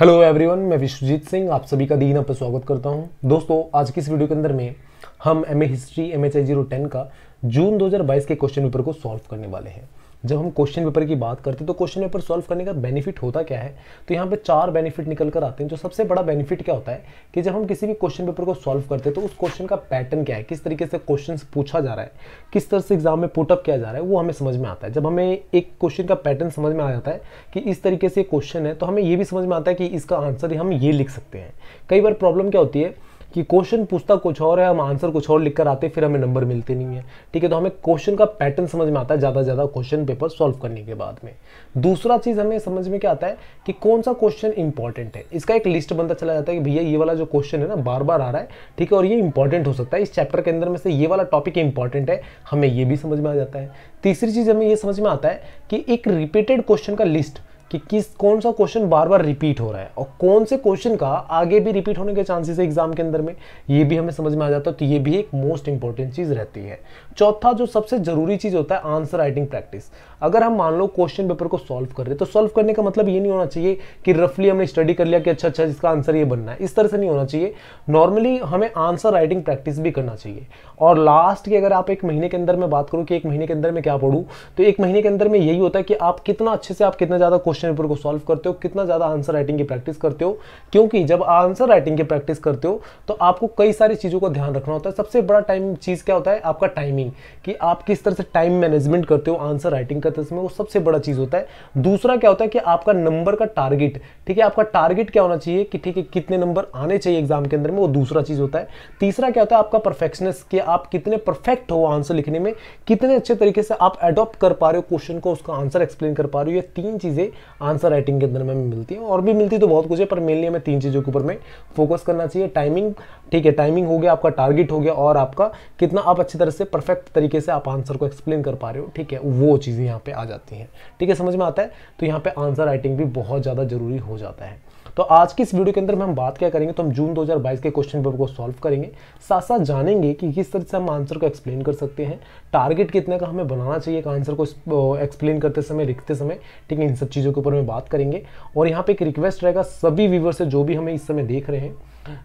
Hello everyone मैं विश्वजीत सिंह आप सभी का दीन पर स्वागत करता हूं दोस्तों आज की इस वीडियो के अंदर में हम एम हिस्ट्री एम एच का जून 2022 के क्वेश्चन पेपर को सॉल्व करने वाले हैं जब हम क्वेश्चन पेपर की बात करते हैं तो क्वेश्चन पेपर सॉल्व करने का बेनिफिट होता क्या है तो यहाँ पे चार बेनिफिट निकल कर आते हैं जो सबसे बड़ा बेनिफिट क्या होता है कि जब हम किसी भी क्वेश्चन पेपर को सॉल्व करते हैं तो उस क्वेश्चन का पैटर्न क्या है किस तरीके से क्वेश्चन पूछा जा रहा है किस तरह से एग्जाम में पुटअप किया जा रहा है वो हमें समझ में आता है जब हमें एक क्वेश्चन का पैटर्न समझ में आ जाता है कि इस तरीके से क्वेश्चन है तो हमें ये भी समझ में आता है कि इसका आंसर हम ये लिख सकते हैं कई बार प्रॉब्लम क्या होती है कि क्वेश्चन पूछता कुछ और है हम आंसर कुछ और लिखकर आते फिर हमें नंबर मिलते नहीं है ठीक है तो हमें क्वेश्चन का पैटर्न समझ में आता है ज़्यादा से ज़्यादा क्वेश्चन पेपर सॉल्व करने के बाद में दूसरा चीज़ हमें समझ में क्या आता है कि कौन सा क्वेश्चन इंपॉर्टेंट है इसका एक लिस्ट बनता चला जाता है कि भैया ये वाला जो क्वेश्चन है ना बार बार आ रहा है ठीक है और ये इंपॉर्टेंट हो सकता है इस चैप्टर के अंदर में से ये वाला टॉपिक इंपॉर्टेंट है हमें ये भी समझ में आ जाता है तीसरी चीज़ हमें यह समझ में आता है कि एक रिपीटेड क्वेश्चन का लिस्ट कि किस कौन सा क्वेश्चन बार बार रिपीट हो रहा है और कौन से क्वेश्चन का आगे भी रिपीट होने के चांसेस है एग्जाम के अंदर में ये भी हमें समझ में आ जाता है तो ये भी एक मोस्ट इंपॉर्टेंट चीज़ रहती है चौथा जो सबसे जरूरी चीज होता है आंसर राइटिंग प्रैक्टिस अगर हम मान लो क्वेश्चन पेपर को सॉल्व कर रहे हैं तो सॉल्व करने का मतलब ये नहीं होना चाहिए कि रफली हमने स्टडी कर लिया कि अच्छा अच्छा इसका आंसर ये बनना है इस तरह से नहीं होना चाहिए नॉर्मली हमें आंसर राइटिंग प्रैक्टिस भी करना चाहिए और लास्ट की अगर आप एक महीने के अंदर मैं बात करूँ कि एक महीने के अंदर मैं क्या पढ़ूँ तो एक महीने के अंदर में यही होता है कि आप कितना अच्छे से आप कितना ज़्यादा क्वेश्चन पेपर को सॉल्व करते हो कितना ज़्यादा आंसर राइटिंग की प्रैक्टिस करते हो क्योंकि जब आंसर राइटिंग की प्रैक्टिस करते हो तो आपको कई सारी चीज़ों का ध्यान रखना होता है सबसे बड़ा टाइम चीज़ क्या होता है आपका टाइमिंग नहीं कि आप किस तरह से टाइम मैनेजमेंट करते हो आंसर राइटिंग करते समय वो सबसे बड़ा चीज़ होता है दूसरा क्या होता है कि आपका नंबर का टारगेट ठीक है आपका टारगेट क्या होना चाहिए कि ठीक है कितने नंबर आने चाहिए एग्जाम के अंदर में वो दूसरा चीज़ होता है तीसरा क्या होता है आपका परफेक्शनस कि आप कितने परफेक्ट हो आंसर लिखने में कितने अच्छे तरीके से आप एडॉप्ट कर पा रहे हो क्वेश्चन को उसका आंसर एक्सप्लेन कर पा रहे हो ये तीन चीज़ें आंसर राइटिंग के अंदर में मिलती हैं और भी मिलती तो बहुत कुछ है पर मेनली हमें तीन चीज़ों के ऊपर में फोकस करना चाहिए टाइमिंग ठीक है टाइमिंग हो गया आपका टारगेट हो गया और आपका कितना आप अच्छी तरह से परफेक्ट परफेक्ट तरीके से आप आंसर को एक्सप्लेन कर पा रहे हो ठीक है वो चीज़ें यहाँ पे आ जाती हैं ठीक है समझ में आता है तो यहाँ पे आंसर राइटिंग भी बहुत ज़्यादा ज़रूरी हो जाता है तो आज की इस वीडियो के अंदर में हम बात क्या करेंगे तो हम जून 2022 के क्वेश्चन पेपर को सॉल्व करेंगे साथ साथ जानेंगे कि किस तरह से हम आंसर को एक्सप्लेन कर सकते हैं टारगेट कितने का हमें बनाना चाहिए एक आंसर को एक्सप्लेन करते समय लिखते समय ठीक है इन सब चीज़ों के ऊपर हमें बात करेंगे और यहाँ पर एक रिक्वेस्ट रहेगा सभी व्यूवर से जो भी हमें इस समय देख रहे हैं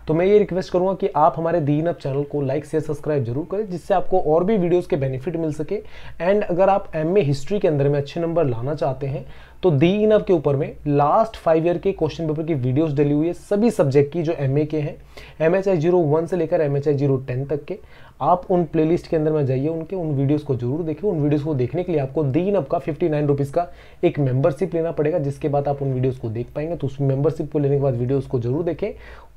तो मैं ये रिक्वेस्ट करूँगा कि आप हमारे दीन अप चैनल को लाइक शेयर सब्सक्राइब जरूर करें जिससे आपको और भी वीडियोस के बेनिफिट मिल सके एंड अगर आप एम हिस्ट्री के अंदर में अच्छे नंबर लाना चाहते हैं तो दी इन के ऊपर में लास्ट फाइव ईयर के क्वेश्चन पेपर की वीडियोस डली हुई है सभी सब्जेक्ट की जो एम के हैं M H I zero one से लेकर M H I zero ten तक के आप उन प्लेलिस्ट के अंदर में जाइए उनके उन वीडियोस को जरूर देखिए उन वीडियोस को देखने के लिए आपको दिन आपका फिफ्टी नाइन रुपीज़ का एक मेंबरशिप लेना पड़ेगा जिसके बाद आप उन वीडियोस को देख पाएंगे तो उस मेंबरशिप को लेने के बाद वीडियोस को जरूर देखें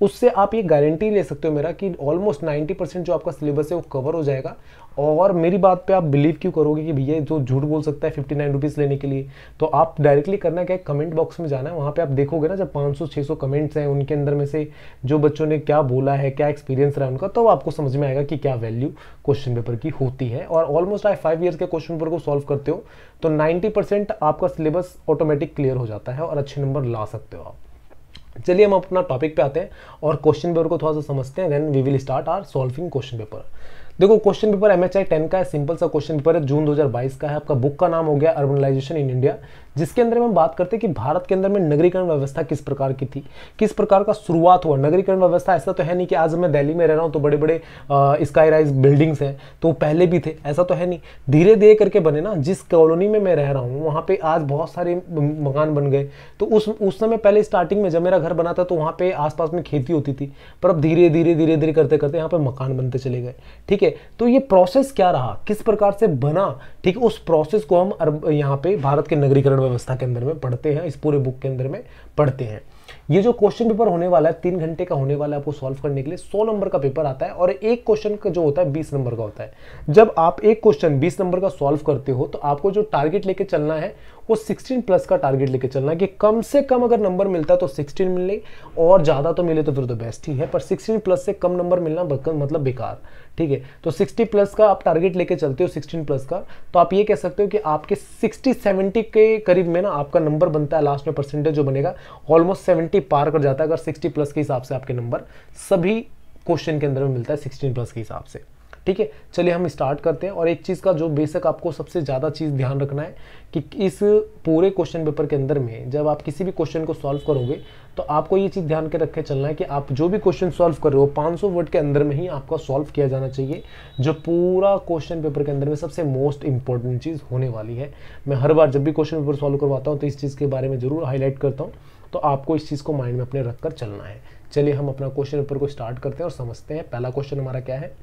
उससे आप ये गारंटी ले सकते हो मेरा कि ऑलमोस्ट नाइन्टी जो आपका सिलेबस है वो कवर हो जाएगा और मेरी बात पे आप बिलीव क्यों करोगे कि भैया जो झूठ बोल सकता है फिफ्टी नाइन रुपीज़ लेने के लिए तो आप डायरेक्टली करना क्या है कमेंट बॉक्स में जाना है वहाँ पे आप देखोगे ना जब 500 सौ कमेंट्स हैं उनके अंदर में से जो बच्चों ने क्या बोला है क्या एक्सपीरियंस रहा उनका तो आपको समझ में आएगा कि क्या वैल्यू वैल्यू क्वेश्चन पेपर की होती है और ऑलमोस्ट आप फाइव ईयर्स के क्वेश्चन पेपर को सॉल्व करते हो तो 90 परसेंट आपका सिलेबस ऑटोमेटिक क्लियर हो जाता है और अच्छे नंबर ला सकते हो आप चलिए हम अपना टॉपिक पे आते हैं और क्वेश्चन पेपर को थोड़ा सा समझते हैं then we will start our solving question paper देखो क्वेश्चन पेपर एम एच का है सिंपल सा क्वेश्चन पेपर है जून 2022 का है आपका बुक का नाम हो गया अर्बनलाइजेशन इन इंडिया जिसके अंदर हम बात करते हैं कि भारत के अंदर में नगरीकरण व्यवस्था किस प्रकार की थी किस प्रकार का शुरुआत हुआ नगरीकरण व्यवस्था ऐसा तो है नहीं कि आज मैं दिल्ली में रह रहा हूँ तो बड़े बड़े स्काई राइज बिल्डिंग्स हैं तो पहले भी थे ऐसा तो है नहीं धीरे धीरे करके बने ना जिस कॉलोनी में मैं रह रहा हूँ वहाँ पर आज बहुत सारे मकान बन गए तो उस उस समय पहले स्टार्टिंग में जब मेरा घर बना था तो वहाँ पर आसपास में खेती होती थी पर अब धीरे धीरे धीरे धीरे करते करते यहाँ पर मकान बनते चले गए ठीक है तो ये प्रोसेस क्या रहा किस प्रकार से बना ठीक उस प्रोसेस को हम यहाँ पे भारत के नगरीकरण व्यवस्था के अंदर में पढ़ते हैं इस पूरे बुक के अंदर में पढ़ते हैं ये जो क्वेश्चन पेपर होने वाला है तीन घंटे का होने वाला है आपको सॉल्व करने के लिए सौ नंबर का पेपर आता है और एक क्वेश्चन का जो होता है बीस नंबर का होता है जब आप एक क्वेश्चन बीस नंबर का सॉल्व करते हो तो आपको जो टारगेट लेके चलना है वो सिक्सटीन प्लस का टारगेट लेके चलना है कि कम से कम अगर नंबर मिलता है तो सिक्सटीन मिले और ज़्यादा तो मिले तो फिर तो बेस्ट ही है पर सिक्सटीन प्लस से कम नंबर मिलना मतलब बेकार ठीक है तो 60 प्लस का आप टारगेट लेके चलते हो 16 प्लस का तो आप ये कह सकते हो कि आपके 60 70 के करीब में ना आपका नंबर बनता है लास्ट में परसेंटेज जो बनेगा ऑलमोस्ट 70 पार कर जाता है अगर 60 प्लस के हिसाब से आपके नंबर सभी क्वेश्चन के अंदर में मिलता है 16 प्लस के हिसाब से ठीक है चलिए हम स्टार्ट करते हैं और एक चीज़ का जो बेसक आपको सबसे ज़्यादा चीज़ ध्यान रखना है कि इस पूरे क्वेश्चन पेपर के अंदर में जब आप किसी भी क्वेश्चन को सॉल्व करोगे तो आपको ये चीज़ ध्यान के रखे चलना है कि आप जो भी क्वेश्चन सॉल्व कर रहे हो 500 वर्ड के अंदर में ही आपका सॉल्व किया जाना चाहिए जो पूरा क्वेश्चन पेपर के अंदर में सबसे मोस्ट इंपॉर्टेंट चीज़ होने वाली है मैं हर बार जब भी क्वेश्चन पेपर सॉल्व करवाता हूँ तो इस चीज़ के बारे में ज़रूर हाईलाइट करता हूँ तो आपको इस चीज़ को माइंड में अपने रख कर चलना है चलिए हम अपना क्वेश्चन पेपर को स्टार्ट करते हैं और समझते हैं पहला क्वेश्चन हमारा क्या है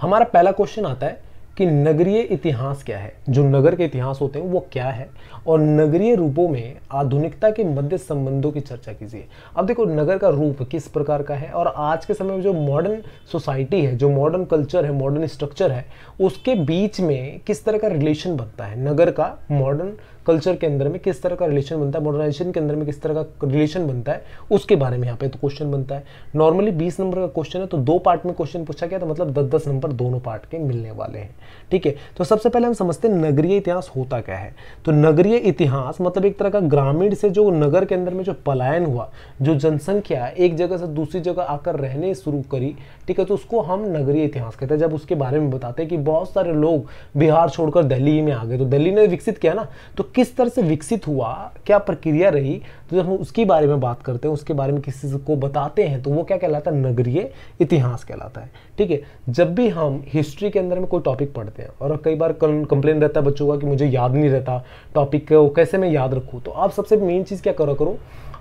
हमारा पहला क्वेश्चन आता है कि नगरीय इतिहास क्या है जो नगर के इतिहास होते हैं वो क्या है और नगरीय रूपों में आधुनिकता के मध्य संबंधों की चर्चा कीजिए अब देखो नगर का रूप किस प्रकार का है और आज के समय में जो मॉडर्न सोसाइटी है जो मॉडर्न कल्चर है मॉडर्न स्ट्रक्चर है उसके बीच में किस तरह का रिलेशन बनता है नगर का मॉडर्न कल्चर के अंदर में किस तरह का रिलेशन बनता है मॉडर्नाइजेशन के अंदर में किस तरह का रिलेशन बनता है उसके बारे में यहाँ पे तो क्वेश्चन बनता है नॉर्मली बीस नंबर का क्वेश्चन है तो दो पार्ट में क्वेश्चन पूछा गया तो मतलब दस दस नंबर दोनों पार्ट के मिलने वाले हैं ठीक है तो सबसे पहले हम समझते हैं नगरीय इतिहास होता क्या है तो नगरीय इतिहास मतलब एक तरह का ग्रामीण से जो नगर के अंदर में जो पलायन हुआ जो जनसंख्या एक जगह से दूसरी जगह आकर रहने शुरू करी ठीक है तो उसको हम नगरीय इतिहास कहते हैं जब उसके बारे में बताते हैं कि बहुत सारे लोग बिहार छोड़कर दिल्ली में आ गए तो दिल्ली ने विकसित किया ना तो किस तरह से विकसित हुआ क्या प्रक्रिया रही तो जब हम उसके बारे में बात करते हैं उसके बारे में किसी को बताते हैं तो वो क्या कहलाता है नगरीय इतिहास कहलाता है ठीक है जब भी हम हिस्ट्री के अंदर में कोई टॉपिक पढ़ते हैं और कई बार कंप्लेन रहता है बच्चों का कि मुझे याद नहीं रहता टॉपिक को कैसे मैं याद रखूँ तो आप सबसे मेन चीज़ क्या करो करो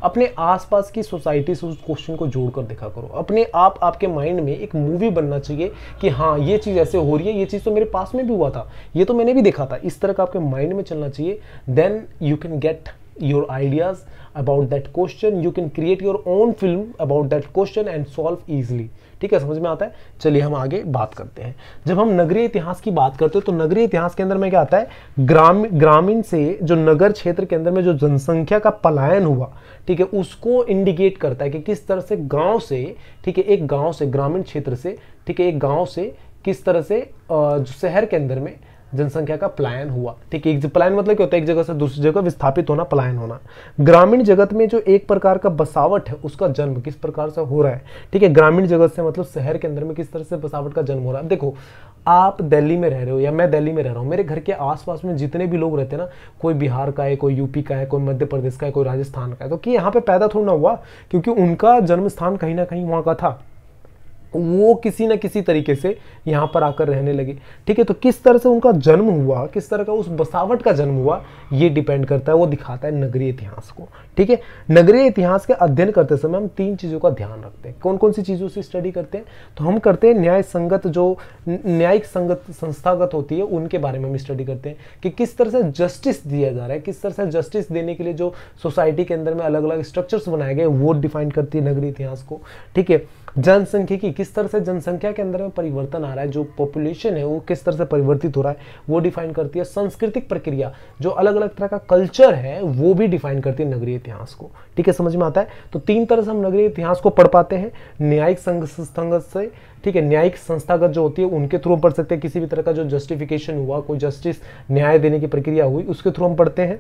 अपने आसपास की सोसाइटी से उस क्वेश्चन को जोड़कर देखा करो अपने आप आपके माइंड में एक मूवी बनना चाहिए कि हाँ ये चीज़ ऐसे हो रही है ये चीज़ तो मेरे पास में भी हुआ था ये तो मैंने भी देखा था इस तरह का आपके माइंड में चलना चाहिए then you can get your ideas about that question you can create your own film about that question and solve easily ठीक है समझ में आता है चलिए हम आगे बात करते हैं जब हम नगरीय इतिहास की बात करते हैं तो नगरीय इतिहास के अंदर में क्या आता है ग्राम ग्रामीण से जो नगर क्षेत्र के अंदर में जो जनसंख्या का पलायन हुआ ठीक है उसको इंडिकेट करता है कि किस तरह से गांव से ठीक है एक गांव से ग्रामीण क्षेत्र से ठीक है एक गाँव से किस तरह से शहर के अंदर में जनसंख्या का पलायन हुआ ठीक है एक पलायन मतलब क्या होता है एक जगह से दूसरी जगह विस्थापित होना पलायन होना ग्रामीण जगत में जो एक प्रकार का बसावट है उसका जन्म किस प्रकार से हो रहा है ठीक है ग्रामीण जगत से मतलब शहर के अंदर में किस तरह से बसावट का जन्म हो रहा है देखो आप दिल्ली में रह रहे हो या मैं दिल्ली में रह रहा हूँ मेरे घर के आसपास में जितने भी लोग रहते हैं ना कोई बिहार का है कोई यूपी का है कोई मध्य प्रदेश का है कोई राजस्थान का है तो कि यहाँ पे पैदा थोड़ा हुआ क्योंकि उनका जन्म स्थान कहीं ना कहीं वहाँ का था वो किसी ना किसी तरीके से यहाँ पर आकर रहने लगे ठीक है तो किस तरह से उनका जन्म हुआ किस तरह का उस बसावट का जन्म हुआ ये डिपेंड करता है वो दिखाता है नगरीय इतिहास को ठीक है नगरीय इतिहास के अध्ययन करते समय हम तीन चीज़ों का ध्यान रखते हैं कौन कौन सी चीज़ों से स्टडी करते हैं तो हम करते हैं न्याय संगत जो न्यायिक संगत संस्थागत होती है उनके बारे में हम स्टडी करते हैं कि किस तरह से जस्टिस दिया जा रहा है किस तरह से जस्टिस देने के लिए जो सोसाइटी के अंदर में अलग अलग स्ट्रक्चर्स बनाए गए वो डिफाइन करती है नगरीय इतिहास को ठीक है जनसंख्या की किस तरह से जनसंख्या के अंदर में परिवर्तन आ रहा है जो पॉपुलेशन है वो किस तरह से परिवर्तित हो रहा है वो डिफाइन करती है सांस्कृतिक प्रक्रिया जो अलग अलग तरह का कल्चर है वो भी डिफाइन करती है नगरीय इतिहास को ठीक है समझ में आता है तो तीन तरह से हम नगरीय इतिहास को पढ़ पाते हैं न्यायिक संगत से ठीक है न्यायिक संस्थागत जो होती है उनके थ्रू हम पढ़ सकते हैं किसी भी तरह का जो जस्टिफिकेशन हुआ कोई जस्टिस न्याय देने की प्रक्रिया हुई उसके थ्रू हम पढ़ते हैं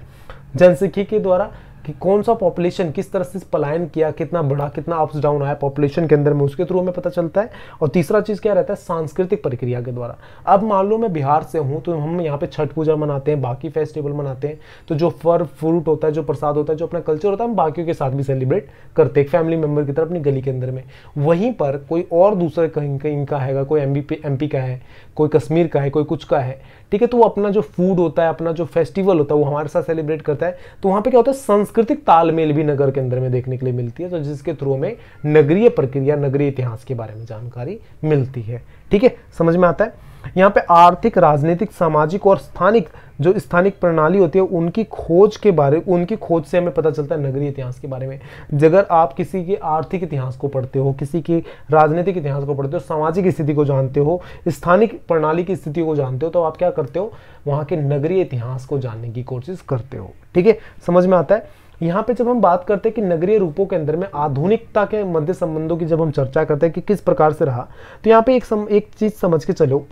जनसंख्या के द्वारा कि कौन सा पॉपुलेशन किस तरह से पलायन किया कितना बढ़ा कितना अप्स डाउन आया पॉपुलेशन के अंदर में उसके थ्रू हमें पता चलता है और तीसरा चीज़ क्या रहता है सांस्कृतिक प्रक्रिया के द्वारा अब मान लो मैं बिहार से हूँ तो हम यहाँ पे छठ पूजा मनाते हैं बाकी फेस्टिवल मनाते हैं तो जो फर फ्रूट होता है जो प्रसाद होता है जो अपना कल्चर होता है हम बाकी के साथ भी सेलिब्रेट करते हैं फैमिली मेम्बर की तरफ अपनी गली के अंदर में वहीं पर कोई और दूसरा कहीं कहीं का हैगा कोई एम बी का है कोई कश्मीर का है कोई कुछ का है ठीक है तो वो अपना जो फूड होता है अपना जो फेस्टिवल होता है वो हमारे साथ सेलिब्रेट करता है है तो वहां पे क्या होता है सांस्कृतिक तालमेल भी नगर के अंदर में देखने के लिए मिलती है तो जिसके थ्रू हमें नगरीय प्रक्रिया नगरीय इतिहास के बारे में जानकारी मिलती है ठीक है समझ में आता है यहाँ पे आर्थिक राजनीतिक सामाजिक और स्थानिक जो स्थानिक प्रणाली होती है उनकी खोज के बारे उनकी खोज से हमें पता चलता है नगरीय इतिहास के बारे में अगर आप किसी के आर्थिक इतिहास को पढ़ते हो किसी के राजनीतिक इतिहास को पढ़ते हो सामाजिक स्थिति को जानते हो स्थानिक प्रणाली की स्थिति को जानते हो तो आप क्या करते हो वहाँ के नगरीय इतिहास को जानने की कोशिश करते हो ठीक है समझ में आता है यहाँ पे जब हम बात करते हैं कि नगरीय रूपों के अंदर में आधुनिकता के मध्य संबंधों की जब हम चर्चा करते हैं कि किस प्रकार से रहा तो यहाँ पे एक सम, एक चीज़ समझ के चलो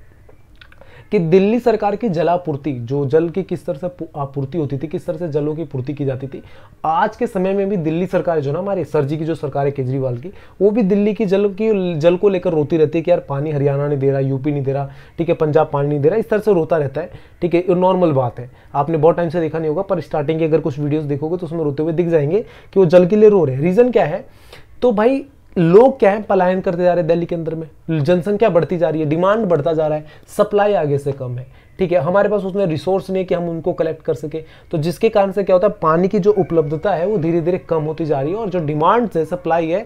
कि दिल्ली सरकार की जलापूर्ति जो जल की किस तरह से आपूर्ति होती थी किस तरह से जलों की पूर्ति की जाती थी आज के समय में भी दिल्ली सरकार जो ना हमारे सर जी की जो सरकार है केजरीवाल की वो भी दिल्ली की जल की जल को लेकर रोती रहती है कि यार पानी हरियाणा नहीं दे रहा यूपी नहीं दे रहा ठीक है पंजाब पानी नहीं दे रहा इस तरह से रोता रहता है ठीक है ये नॉर्मल बात है आपने बहुत टाइम से देखा नहीं होगा पर स्टार्टिंग की अगर कुछ वीडियोज़ देखोगे तो उसमें रोते हुए दिख जाएंगे कि वो जल के लिए रो रहे हैं रीज़न क्या है तो भाई लोग क्या है पलायन करते जा रहे हैं दिल्ली के अंदर में जनसंख्या बढ़ती जा रही है डिमांड बढ़ता जा रहा है सप्लाई आगे से कम है ठीक है हमारे पास उसमें रिसोर्स नहीं है कि हम उनको कलेक्ट कर सके तो जिसके कारण से क्या होता है पानी की जो उपलब्धता है वो धीरे धीरे कम होती जा रही है और जो डिमांड है सप्लाई है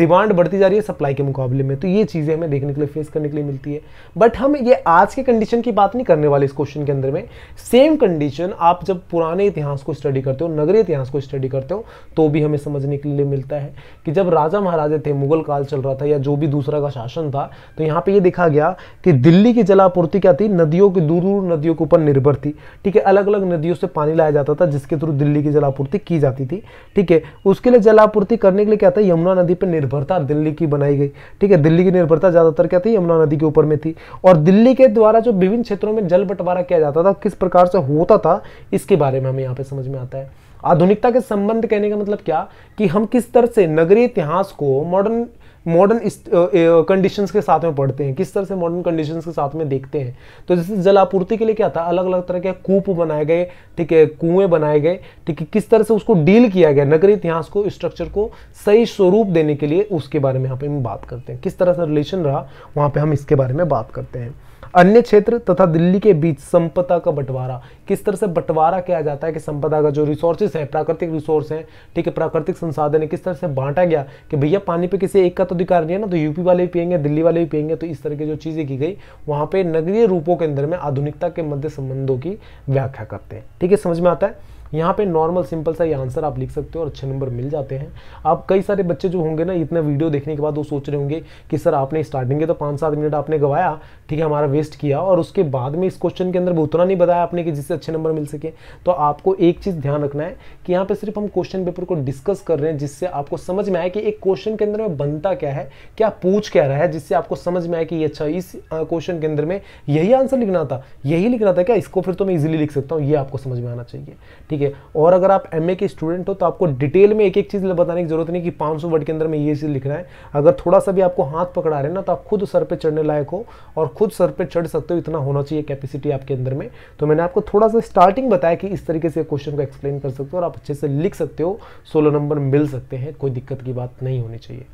डिमांड बढ़ती जा रही है सप्लाई के मुकाबले में तो ये चीज़ें हमें देखने के लिए फेस करने के लिए मिलती है बट हम ये आज के कंडीशन की बात नहीं करने वाले इस क्वेश्चन के अंदर में सेम कंडीशन आप जब पुराने इतिहास को स्टडी करते हो नगरीय इतिहास को स्टडी करते हो तो भी हमें समझने के लिए मिलता है कि जब राजा महाराजे थे मुगल काल चल रहा था या जो भी दूसरा का शासन था तो यहाँ पे ये देखा गया कि दिल्ली की जलापूर्ति क्या थी नदियों के दूर चूरू नदियों के ऊपर निर्भर थी ठीक है अलग अलग नदियों से पानी लाया जाता था जिसके थ्रू दिल्ली की जलापूर्ति की जाती थी ठीक है उसके लिए जलापूर्ति करने के लिए क्या था यमुना नदी पर निर्भरता दिल्ली की बनाई गई ठीक है दिल्ली की निर्भरता ज़्यादातर क्या थी यमुना नदी के ऊपर में थी और दिल्ली के द्वारा जो विभिन्न क्षेत्रों में जल बंटवारा किया जाता था किस प्रकार से होता था इसके बारे में हमें यहाँ पे समझ में आता है आधुनिकता के संबंध कहने का मतलब क्या कि हम किस तरह से नगरीय इतिहास को modern modern conditions uh, uh, के साथ में पढ़ते हैं किस तरह से मॉडर्न कंडीशंस के साथ में देखते हैं तो जैसे जलापूर्ति के लिए क्या था अलग अलग तरह के कूप बनाए गए ठीक है कुएं बनाए गए ठीक है किस तरह से उसको डील किया गया नगरी इतिहास को स्ट्रक्चर को सही स्वरूप देने के लिए उसके बारे में यहाँ पे हम बात करते हैं किस तरह से रिलेशन रहा वहाँ पर हम इसके बारे में बात करते हैं अन्य क्षेत्र तथा दिल्ली के बीच संपदा का बंटवारा किस तरह से बंटवारा किया जाता है कि संपदा का जो रिसोर्सेस है प्राकृतिक रिसोर्स है ठीक है प्राकृतिक संसाधन है किस तरह से बांटा गया कि भैया पानी पे किसी एक का तो अधिकार तो नहीं है ना तो यूपी वाले भी पियेंगे दिल्ली वाले भी पियेंगे तो इस तरह की जो चीज़ें की गई वहां पे नगरीय रूपों के अंदर में आधुनिकता के मध्य संबंधों की व्याख्या करते हैं ठीक है समझ में आता है यहाँ पे नॉर्मल सिंपल सा ये आंसर आप लिख सकते हो और अच्छे नंबर मिल जाते हैं आप कई सारे बच्चे जो होंगे ना इतना वीडियो देखने के बाद वो सोच रहे होंगे कि सर आपने स्टार्टिंग के तो पाँच सात मिनट आपने गवाया ठीक है हमारा वेस्ट किया और उसके बाद में इस क्वेश्चन के अंदर उतना नहीं बताया आपने कि जिससे अच्छे नंबर मिल सके तो आपको एक चीज़ ध्यान रखना है कि यहाँ पर सिर्फ हम क्वेश्चन पेपर को डिस्कस कर रहे हैं जिससे आपको समझ में आए कि एक क्वेश्चन के अंदर में बनता क्या है क्या पूछ क्या रहा है जिससे आपको समझ में आए कि अच्छा इस क्वेश्चन के अंदर में यही आंसर लिखना था यही लिखना था क्या इसको फिर तो मैं इजिली लिख सकता हूँ ये आपको समझ में आना चाहिए ठीक है ठीक है और अगर आप एम के स्टूडेंट हो तो आपको डिटेल में एक एक चीज़ बताने की जरूरत नहीं कि 500 वर्ड के अंदर में ये चीज़ लिखना है अगर थोड़ा सा भी आपको हाथ पकड़ा रहे ना तो आप खुद सर पर चढ़ने लायक हो और खुद सर पर चढ़ सकते हो इतना होना चाहिए कैपेसिटी आपके अंदर में तो मैंने आपको थोड़ा सा स्टार्टिंग बताया कि इस तरीके से क्वेश्चन को एक्सप्लेन कर सकते हो और आप अच्छे से लिख सकते हो सोलह नंबर मिल सकते हैं कोई दिक्कत की बात नहीं होनी चाहिए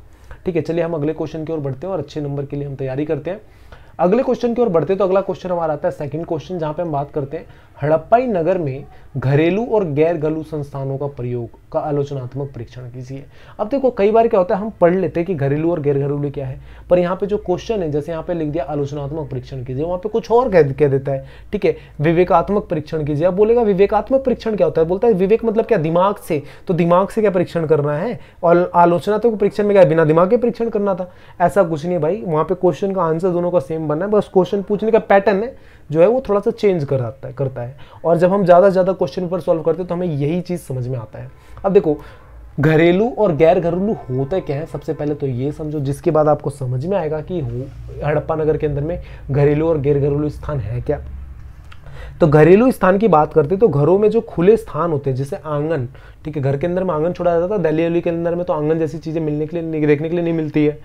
ठीक है चलिए हम अगले क्वेश्चन की ओर बढ़ते हैं और अच्छे नंबर के लिए हम तैयारी करते हैं अगले क्वेश्चन की ओर बढ़ते तो अगला क्वेश्चन हमारा आता है सेकंड क्वेश्चन जहां पे हम बात करते हैं हड़प्पाई नगर में घरेलू और गैर घरेलू संस्थानों का प्रयोग का आलोचनात्मक परीक्षण कीजिए अब देखो कई बार क्या होता है हम पढ़ लेते हैं कि घरेलू और गैर घरेलू क्या है पर यहाँ पे जो क्वेश्चन है जैसे यहाँ पे लिख दिया आलोचनात्मक परीक्षण कीजिए वहाँ पे कुछ और कह देता है ठीक है विवेकात्मक परीक्षण कीजिए अब बोलेगा विवेकात्मक परीक्षण क्या होता है बोलता है विवेक मतलब क्या दिमाग से तो दिमाग से क्या परीक्षण करना है और आलोचनात्मक परीक्षण में क्या बिना दिमाग के परीक्षण करना था ऐसा कुछ नहीं भाई वहाँ पे क्वेश्चन का आंसर दोनों का सेम बनना है बस क्वेश्चन पूछने का पैटर्न है जो है वो थोड़ा सा चेंज कर है करता है और जब हम ज़्यादा से ज़्यादा क्वेश्चन पर सॉल्व करते हैं तो हमें यही चीज़ समझ में आता है अब देखो घरेलू और गैर घरेलू होता क्या है सबसे पहले तो ये समझो जिसके बाद आपको समझ में आएगा कि हड़प्पा नगर के अंदर में घरेलू और गैर घरेलू स्थान है क्या तो घरेलू स्थान की बात करते तो घरों में जो खुले स्थान होते हैं जैसे आंगन ठीक है घर के अंदर में आंगन छोड़ा जाता था दिल्ली वली के अंदर में तो आंगन जैसी चीज़ें मिलने के लिए देखने के लिए नहीं मिलती है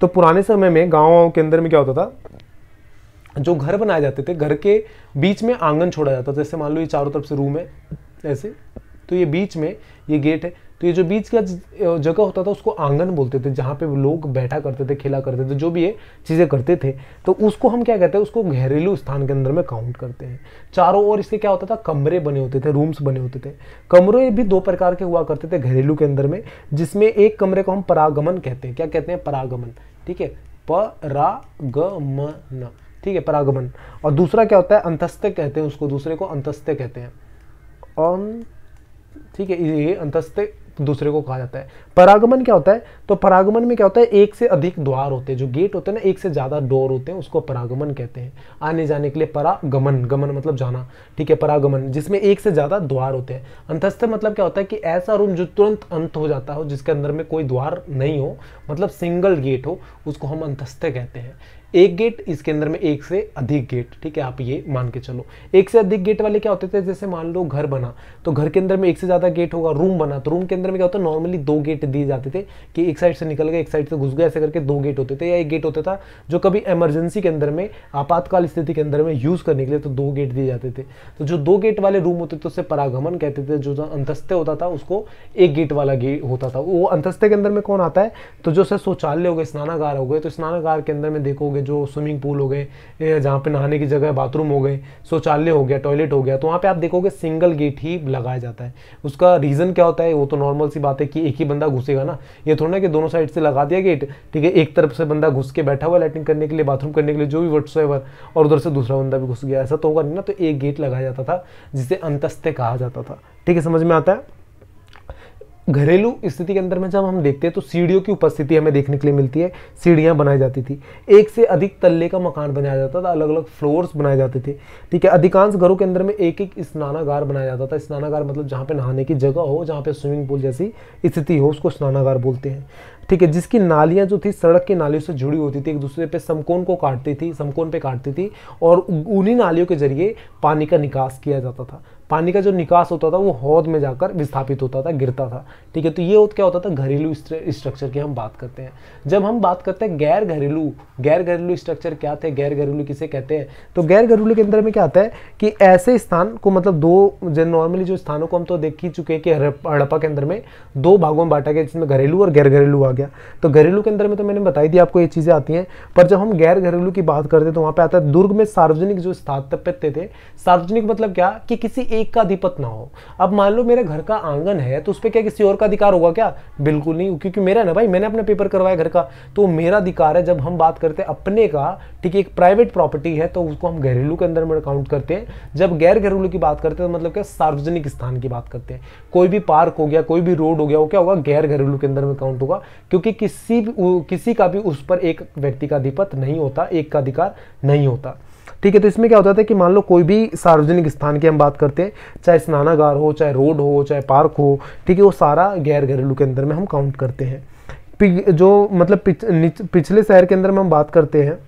तो पुराने समय में गाँव के अंदर में क्या होता था जो घर बनाए जाते थे घर के बीच में आंगन छोड़ा जाता था जैसे मान लो ये चारों तरफ से रूम है ऐसे तो ये बीच में ये गेट है तो ये जो बीच का जगह होता था उसको आंगन बोलते थे जहाँ पे लोग बैठा करते थे खेला करते थे जो भी ये चीज़ें करते थे तो उसको हम क्या कहते हैं उसको घरेलू स्थान के अंदर में काउंट करते हैं चारों ओर इसके क्या होता था कमरे बने होते थे रूम्स बने होते थे कमरे भी दो प्रकार के हुआ करते थे घरेलू के अंदर में जिसमें एक कमरे को हम परागमन कहते हैं क्या कहते हैं परागमन ठीक है परागमन ठीक है परागमन और दूसरा क्या होता है अंतस्त्य कहते हैं उसको दूसरे को अंतस्त्य कहते हैं ऑन ठीक है ये अंतस्त्य दूसरे को कहा जाता है परागमन क्या होता है तो परागमन में क्या होता है एक से अधिक द्वार होते हैं जो गेट होते हैं ना एक से ज़्यादा डोर होते हैं उसको परागमन कहते हैं आने जाने के लिए परागमन गमन मतलब जाना ठीक है परागमन जिसमें एक से ज़्यादा द्वार होते हैं अंतस्थ मतलब क्या होता है कि ऐसा रूम जो तुरंत अंत हो जाता हो जिसके अंदर में कोई द्वार नहीं हो मतलब सिंगल गेट हो उसको हम अंतस्थ कहते हैं एक गेट इसके अंदर में एक से अधिक गेट ठीक है आप ये मान के चलो एक से अधिक गेट वाले क्या होते थे जैसे मान लो घर बना तो घर के अंदर में एक से ज़्यादा गेट होगा रूम बना तो रूम के अंदर में क्या होता है नॉर्मली दो गेट दिए जाते थे कि एक साइड से निकल गए एक साइड से घुस गए ऐसे करके दो गेट होते थे या एक गेट होता था जो कभी इमरजेंसी के अंदर में आपातकाल स्थिति के अंदर में यूज़ करने के लिए तो दो गेट दिए जाते थे तो जो दो गेट वाले रूम होते थे उससे परागमन कहते थे जो अंतस्थ्य होता था उसको एक गेट वाला गेट होता था वो अंतस्थ्य के अंदर में कौन आता है तो जो सर शौचालय हो गए स्नानागार हो गए तो स्नानागार के अंदर में देखोगे जो स्विमिंग पूल हो गए जहाँ पे नहाने की जगह बाथरूम हो गए शौचालय हो गया टॉयलेट हो गया तो वहाँ पे आप देखोगे सिंगल गेट ही लगाया जाता है उसका रीज़न क्या होता है वो तो नॉर्मल सी बात है कि एक ही बंदा घुसेगा ना ये थोड़ा ना कि दोनों साइड से लगा दिया गेट ठीक है एक तरफ से बंदा घुस के बैठा हुआ लाइटिंग करने के लिए बाथरूम करने के लिए जो भी वट्स और उधर से दूसरा बंदा भी घुस गया ऐसा तो होगा नहीं ना तो एक गेट लगाया जाता था जिसे अंतस्ते कहा जाता था ठीक है समझ में आता है घरेलू स्थिति के अंदर में जब हम देखते हैं तो सीढ़ियों की उपस्थिति हमें देखने के लिए मिलती है सीढ़ियाँ बनाई जाती थी एक से अधिक तल्ले का मकान बनाया जाता था अलग अलग फ्लोर्स बनाए जाते थे ठीक है अधिकांश घरों के अंदर में एक एक स्नानागार बनाया जाता था स्नानागार मतलब जहाँ पे नहाने की जगह हो जहाँ पे स्विमिंग पूल जैसी स्थिति हो उसको स्नानागार बोलते हैं ठीक है जिसकी नालियाँ जो थी सड़क की नालियों से जुड़ी होती थी एक दूसरे पे समकोन को काटती थी समकोन पे काटती थी और उन्हीं नालियों के जरिए पानी का निकास किया जाता था पानी का जो निकास होता था वो हौद में जाकर विस्थापित होता था गिरता था ठीक है तो ये क्या होता था घरेलू स्ट्रक्चर की हम बात करते हैं जब हम बात करते हैं गैर घरेलू गैर घरेलू स्ट्रक्चर क्या थे गैर घरेलू किसे कहते हैं तो गैर घरेलू के अंदर में क्या आता है कि ऐसे स्थान को मतलब दो जो नॉर्मली जो स्थानों को हम तो देख ही चुके हैं कि हड़प्पा के अंदर में दो भागों में बांटा गया जिसमें घरेलू और गैर घरेलू आ गया तो घरेलू के अंदर में तो मैंने बताई दी आपको ये चीज़ें आती हैं पर जब हम गैर घरेलू की बात करते हैं तो वहाँ पर आता है दुर्ग में सार्वजनिक जो स्थापित थे सार्वजनिक मतलब क्या कि किसी एक एक का अधिपत ना हो अब मान लो मेरे घर का आंगन है तो उस पर क्या किसी और का अधिकार होगा क्या बिल्कुल नहीं क्योंकि मेरा है ना भाई मैंने अपना पेपर करवाया घर का तो मेरा अधिकार है जब हम बात करते हैं अपने का ठीक है एक प्राइवेट प्रॉपर्टी है तो उसको हम घरेलू के अंदर में काउंट करते हैं जब गैर घरेलू की बात करते हैं तो मतलब क्या सार्वजनिक स्थान की बात करते हैं कोई भी पार्क हो गया कोई भी रोड हो गया वो क्या होगा गैर घरेलू के अंदर में काउंट होगा क्योंकि किसी किसी का भी उस पर एक व्यक्ति का अधिपत नहीं होता एक का अधिकार नहीं होता ठीक है तो इसमें क्या होता था कि मान लो कोई भी सार्वजनिक स्थान की हम बात करते हैं चाहे स्नानागार हो चाहे रोड हो चाहे पार्क हो ठीक है वो सारा गैर घरेलू के अंदर में हम काउंट करते हैं जो मतलब पिछ, पिछले शहर के अंदर में हम बात करते हैं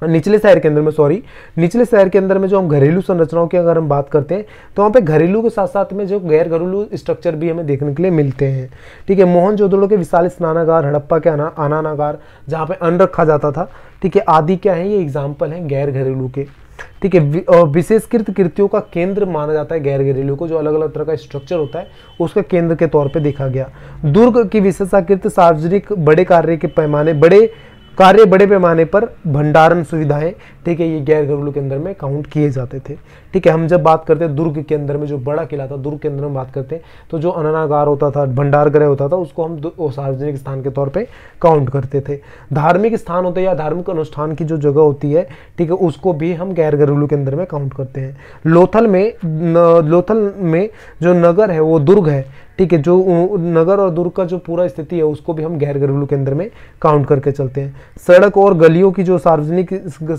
हाँ, निचले शहर के अंदर में सॉरी निचले शहर के अंदर में जो हम घरेलू संरचनाओं की अगर हम बात करते हैं तो वहाँ पे घरेलू के साथ साथ में जो गैर घरेलू स्ट्रक्चर भी हमें देखने के लिए मिलते हैं ठीक है मोहन जोदड़ो के विशाल स्नानागार हड़प्पा के आना आनानागार जहाँ पे अन रखा जाता था ठीक है आदि क्या है ये एग्जाम्पल हैं गैर घरेलू के ठीक है विशेषकृत कृतियों का केंद्र माना जाता है गैर घरेलू को जो अलग अलग तरह का स्ट्रक्चर होता है उसका केंद्र के तौर पर देखा गया दुर्ग की विशेषाकृत सार्वजनिक बड़े कार्य के पैमाने बड़े कार्य बड़े पैमाने पर भंडारण सुविधाएं ठीक है ये गैर घरेलू के अंदर में काउंट किए जाते थे ठीक है हम जब बात करते हैं दुर्ग के अंदर में जो बड़ा किला था दुर्ग के अंदर में बात करते हैं तो जो अननागार होता था भंडार गृह होता था उसको हम सार्वजनिक स्थान के तौर पर काउंट करते थे धार्मिक स्थान होते या धार्मिक अनुष्ठान की जो जगह होती है ठीक है उसको भी हम गैर घरेलू के अंदर में काउंट करते हैं लोथल में लोथल में जो नगर है वो दुर्ग है ठीक है जो नगर और दुर्ग का जो पूरा स्थिति है उसको भी हम गैर घरेलू के अंदर में काउंट करके चलते हैं सड़क और गलियों की जो सार्वजनिक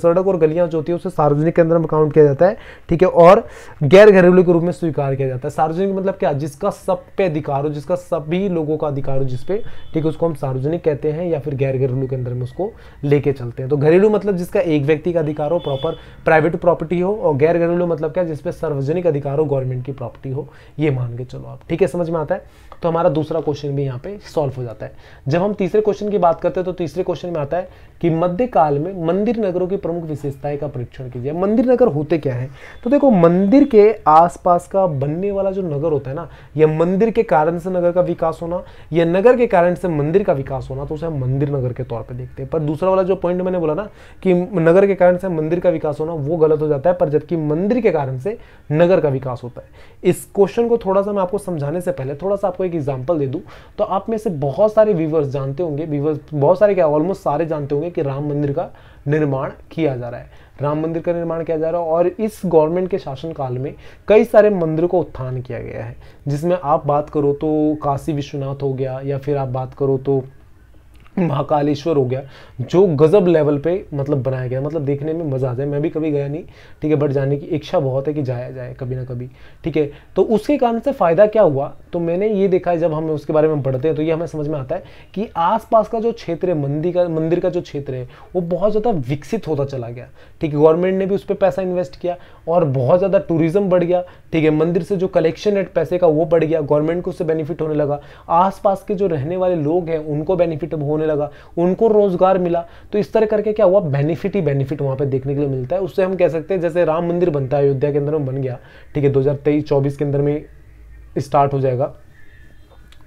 सड़क और और गलियां जो होती है उसे सार्वजनिक के अंदर में काउंट किया जाता है ठीक है और गैर घरेलू के रूप में स्वीकार किया जाता है सार्वजनिक मतलब क्या जिसका सब पे अधिकार हो जिसका सभी लोगों का अधिकार हो जिसपे ठीक है उसको हम सार्वजनिक कहते हैं या फिर गैर घरेलू के अंदर में उसको लेके चलते हैं तो घरेलू मतलब जिसका एक व्यक्ति का अधिकार हो प्रॉपर प्राइवेट प्रॉपर्टी हो और गैर घरेलू मतलब क्या जिसपे सार्वजनिक अधिकार हो गवर्नमेंट की प्रॉपर्टी हो ये मान के चलो आप ठीक है समझ में आता है तो हमारा दूसरा क्वेश्चन भी यहाँ पे सॉल्व हो जाता है जब हम तीसरे क्वेश्चन की बात करते हैं तो तीसरे क्वेश्चन में आता है कि मध्यकाल में मंदिर नगरों की प्रमुख विशेषताएं का परीक्षण कीजिए मंदिर नगर होते क्या है तो देखो मंदिर के आसपास का बनने वाला जो नगर होता है ना या मंदिर के कारण से नगर का विकास होना या नगर के कारण से मंदिर का विकास होना तो उसे हम मंदिर नगर के तौर पर देखते हैं पर दूसरा वाला जो पॉइंट मैंने बोला ना कि नगर के कारण से मंदिर का विकास होना वो गलत हो जाता है पर जबकि मंदिर के कारण से नगर का विकास होता है इस क्वेश्चन को थोड़ा सा मैं आपको समझाने से पहले थोड़ा सा आपको एक एग्जाम्पल दे दूँ तो आप में से बहुत सारे व्यूवर्स जानते होंगे व्यूवर्स बहुत सारे क्या ऑलमोस्ट सारे जानते होंगे कि राम मंदिर का निर्माण किया जा रहा है राम मंदिर का निर्माण किया जा रहा है और इस गवर्नमेंट के शासनकाल में कई सारे मंदिरों को उत्थान किया गया है जिसमें आप बात करो तो काशी विश्वनाथ हो गया या फिर आप बात करो तो महाकालेश्वर हो गया जो गज़ब लेवल पे मतलब बनाया गया मतलब देखने में मज़ा आ जाए मैं भी कभी गया नहीं ठीक है बट जाने की इच्छा बहुत है कि जाया जाए कभी ना कभी ठीक है तो उसके कारण से फ़ायदा क्या हुआ तो मैंने ये देखा है जब हम उसके बारे में पढ़ते हैं तो ये हमें समझ में आता है कि आसपास का जो क्षेत्र है मंदिर का मंदिर का जो क्षेत्र है वो बहुत ज़्यादा विकसित होता चला गया ठीक है गवर्नमेंट ने भी उस पर पैसा इन्वेस्ट किया और बहुत ज़्यादा टूरिज़्म बढ़ गया ठीक है मंदिर से जो कलेक्शन है पैसे का वो बढ़ गया गवर्नमेंट को उससे बेनिफिट होने लगा आसपास के जो रहने वाले लोग हैं उनको बेनिफिट होने लगा उनको रोजगार मिला तो इस तरह करके क्या हुआ बेनिफिट ही बेनिफिट वहां पे देखने के लिए मिलता है उससे हम कह सकते हैं जैसे राम मंदिर बनता है अयोध्या के अंदर में बन गया ठीक है दो हज़ार के अंदर में स्टार्ट हो जाएगा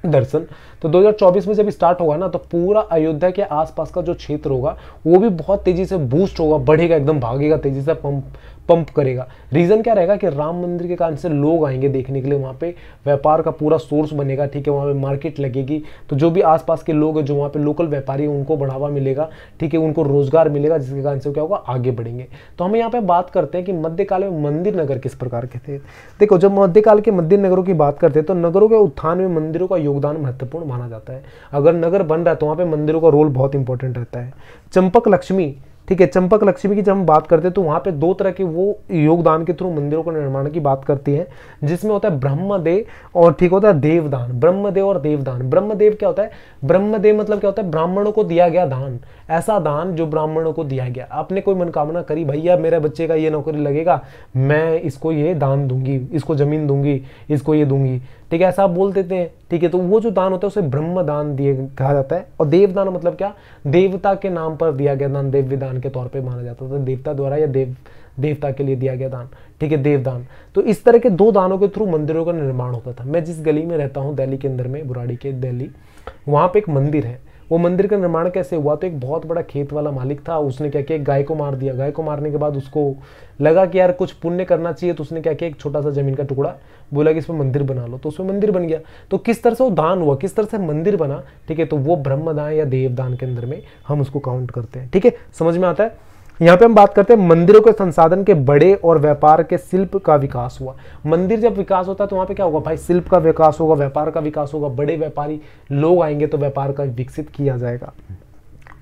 दर्शन तो 2024 में जब स्टार्ट होगा ना तो पूरा अयोध्या के आसपास का जो क्षेत्र होगा वो भी बहुत तेज़ी से बूस्ट होगा बढ़ेगा एकदम भागेगा तेज़ी से पंप पंप करेगा रीज़न क्या रहेगा कि राम मंदिर के कारण से लोग आएंगे देखने के लिए वहाँ पे व्यापार का पूरा सोर्स बनेगा ठीक है वहाँ पे मार्केट लगेगी तो जो भी आसपास के लोग हैं जो वहाँ पे लोकल व्यापारी हैं उनको बढ़ावा मिलेगा ठीक है उनको रोजगार मिलेगा जिसके कारण से क्या होगा आगे बढ़ेंगे तो हम यहाँ पर बात करते हैं कि मध्यकाल में मंदिर नगर किस प्रकार के थे देखो जब मध्यकाल के मंदिर नगरों की बात करते हैं तो नगरों के उत्थान में मंदिरों का योगदान महत्वपूर्ण माना जाता है अगर नगर बन रहा है तो वहाँ पर मंदिरों का रोल बहुत इंपॉर्टेंट रहता है चंपक लक्ष्मी ठीक है चंपक लक्ष्मी की जब हम बात करते हैं तो वहां पे दो तरह के वो योगदान के थ्रू मंदिरों के निर्माण की बात करती है जिसमें होता है ब्रह्मदेव और ठीक होता है देवदान ब्रह्मदेव और देवदान ब्रह्मदेव क्या होता है ब्रह्मदेव मतलब क्या होता है ब्राह्मणों को दिया गया दान ऐसा दान जो ब्राह्मणों को दिया गया आपने कोई मनोकामना करी भैया मेरे बच्चे का ये नौकरी लगेगा मैं इसको ये दान दूंगी इसको जमीन दूंगी इसको ये दूंगी ठीक है ऐसा आप बोल देते हैं ठीक है तो वो जो दान होता है उसे ब्रह्म दान दिए कहा जाता है और देवदान मतलब क्या देवता के नाम पर दिया गया दान देव दान के तौर पर माना जाता था देवता द्वारा या देव देवता के लिए दिया गया दान ठीक है देवदान तो इस तरह के दो दानों के थ्रू मंदिरों का निर्माण होता था मैं जिस गली में रहता हूँ दिल्ली के अंदर में बुराड़ी के दिल्ली वहाँ पे एक मंदिर है वो मंदिर का निर्माण कैसे हुआ तो एक बहुत बड़ा खेत वाला मालिक था उसने क्या किया गाय को मार दिया गाय को मारने के बाद उसको लगा कि यार कुछ पुण्य करना चाहिए तो उसने क्या किया एक छोटा सा जमीन का टुकड़ा बोला कि इसमें मंदिर बना लो तो उसमें मंदिर बन गया तो किस तरह से वो दान हुआ किस तरह से मंदिर बना ठीक है तो वो ब्रह्मदान या देवदान के अंदर में हम उसको काउंट करते हैं ठीक है समझ में आता है यहाँ पे हम बात करते हैं मंदिरों के संसाधन के बड़े और व्यापार के शिल्प का विकास हुआ मंदिर जब विकास होता है तो वहाँ पे क्या होगा भाई शिल्प का विकास होगा व्यापार का विकास होगा बड़े व्यापारी लोग आएंगे तो व्यापार का विकसित किया जाएगा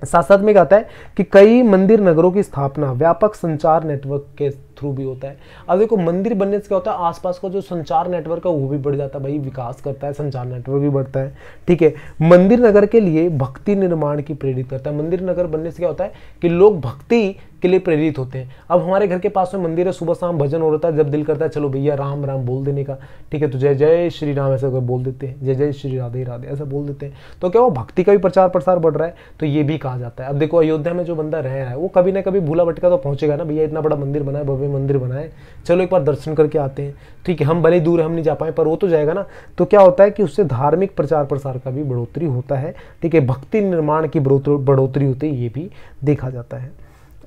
साथ साथ में कहता है कि कई मंदिर नगरों की स्थापना व्यापक संचार नेटवर्क के थ्रू भी होता है अब देखो मंदिर बनने से क्या होता है आसपास का जो संचार नेटवर्क है वो भी बढ़ जाता है भाई विकास करता है संचार नेटवर्क भी बढ़ता है ठीक है मंदिर नगर के लिए भक्ति निर्माण की प्रेरित करता है मंदिर नगर बनने से क्या होता है कि लोग भक्ति के लिए प्रेरित होते हैं अब हमारे घर के पास में मंदिर है सुबह शाम भजन हो रहा है जब दिल करता है चलो भैया राम राम बोल देने का ठीक है तो जय जय श्री राम ऐसा बोल देते हैं जय जय श्री राधे राधे ऐसा बोल देते हैं तो क्या वो भक्ति का भी प्रचार प्रसार बढ़ रहा है तो ये भी कहा जाता है अब देखो अयोध्या में जो बंदा रह रहा है वो कभी ना कभी भूला भटका तो पहुंचेगा ना भैया इतना बड़ा मंदिर बना है भव्य मंदिर बनाए चलो एक बार दर्शन करके आते हैं ठीक है हम भले दूर हम नहीं जा पाए पर वो तो जाएगा ना तो क्या होता है कि उससे धार्मिक प्रचार प्रसार का भी बढ़ोतरी होता है ठीक है भक्ति निर्माण की बढ़ोतरी होती है ये भी देखा जाता है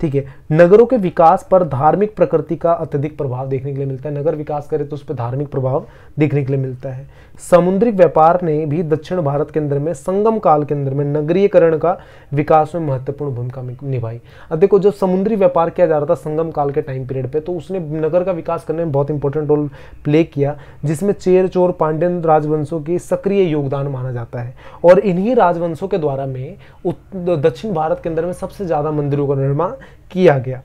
ठीक है नगरों के विकास पर धार्मिक प्रकृति का अत्यधिक प्रभाव देखने के लिए मिलता है नगर विकास करे तो उस पर धार्मिक प्रभाव देखने के लिए मिलता है समुद्रिक व्यापार ने भी दक्षिण भारत के अंदर में संगम काल के अंदर में नगरीयकरण का विकास में महत्वपूर्ण भूमिका निभाई अब देखो जब समुद्री व्यापार किया जा रहा था संगम काल के टाइम पीरियड पर तो उसने नगर का विकास करने में बहुत इंपॉर्टेंट रोल प्ले किया जिसमें चेर चोर पांड्यन राजवंशों की सक्रिय योगदान माना जाता है और इन्हीं राजवंशों के द्वारा में दक्षिण भारत के अंदर में सबसे ज़्यादा मंदिरों का निर्माण किया गया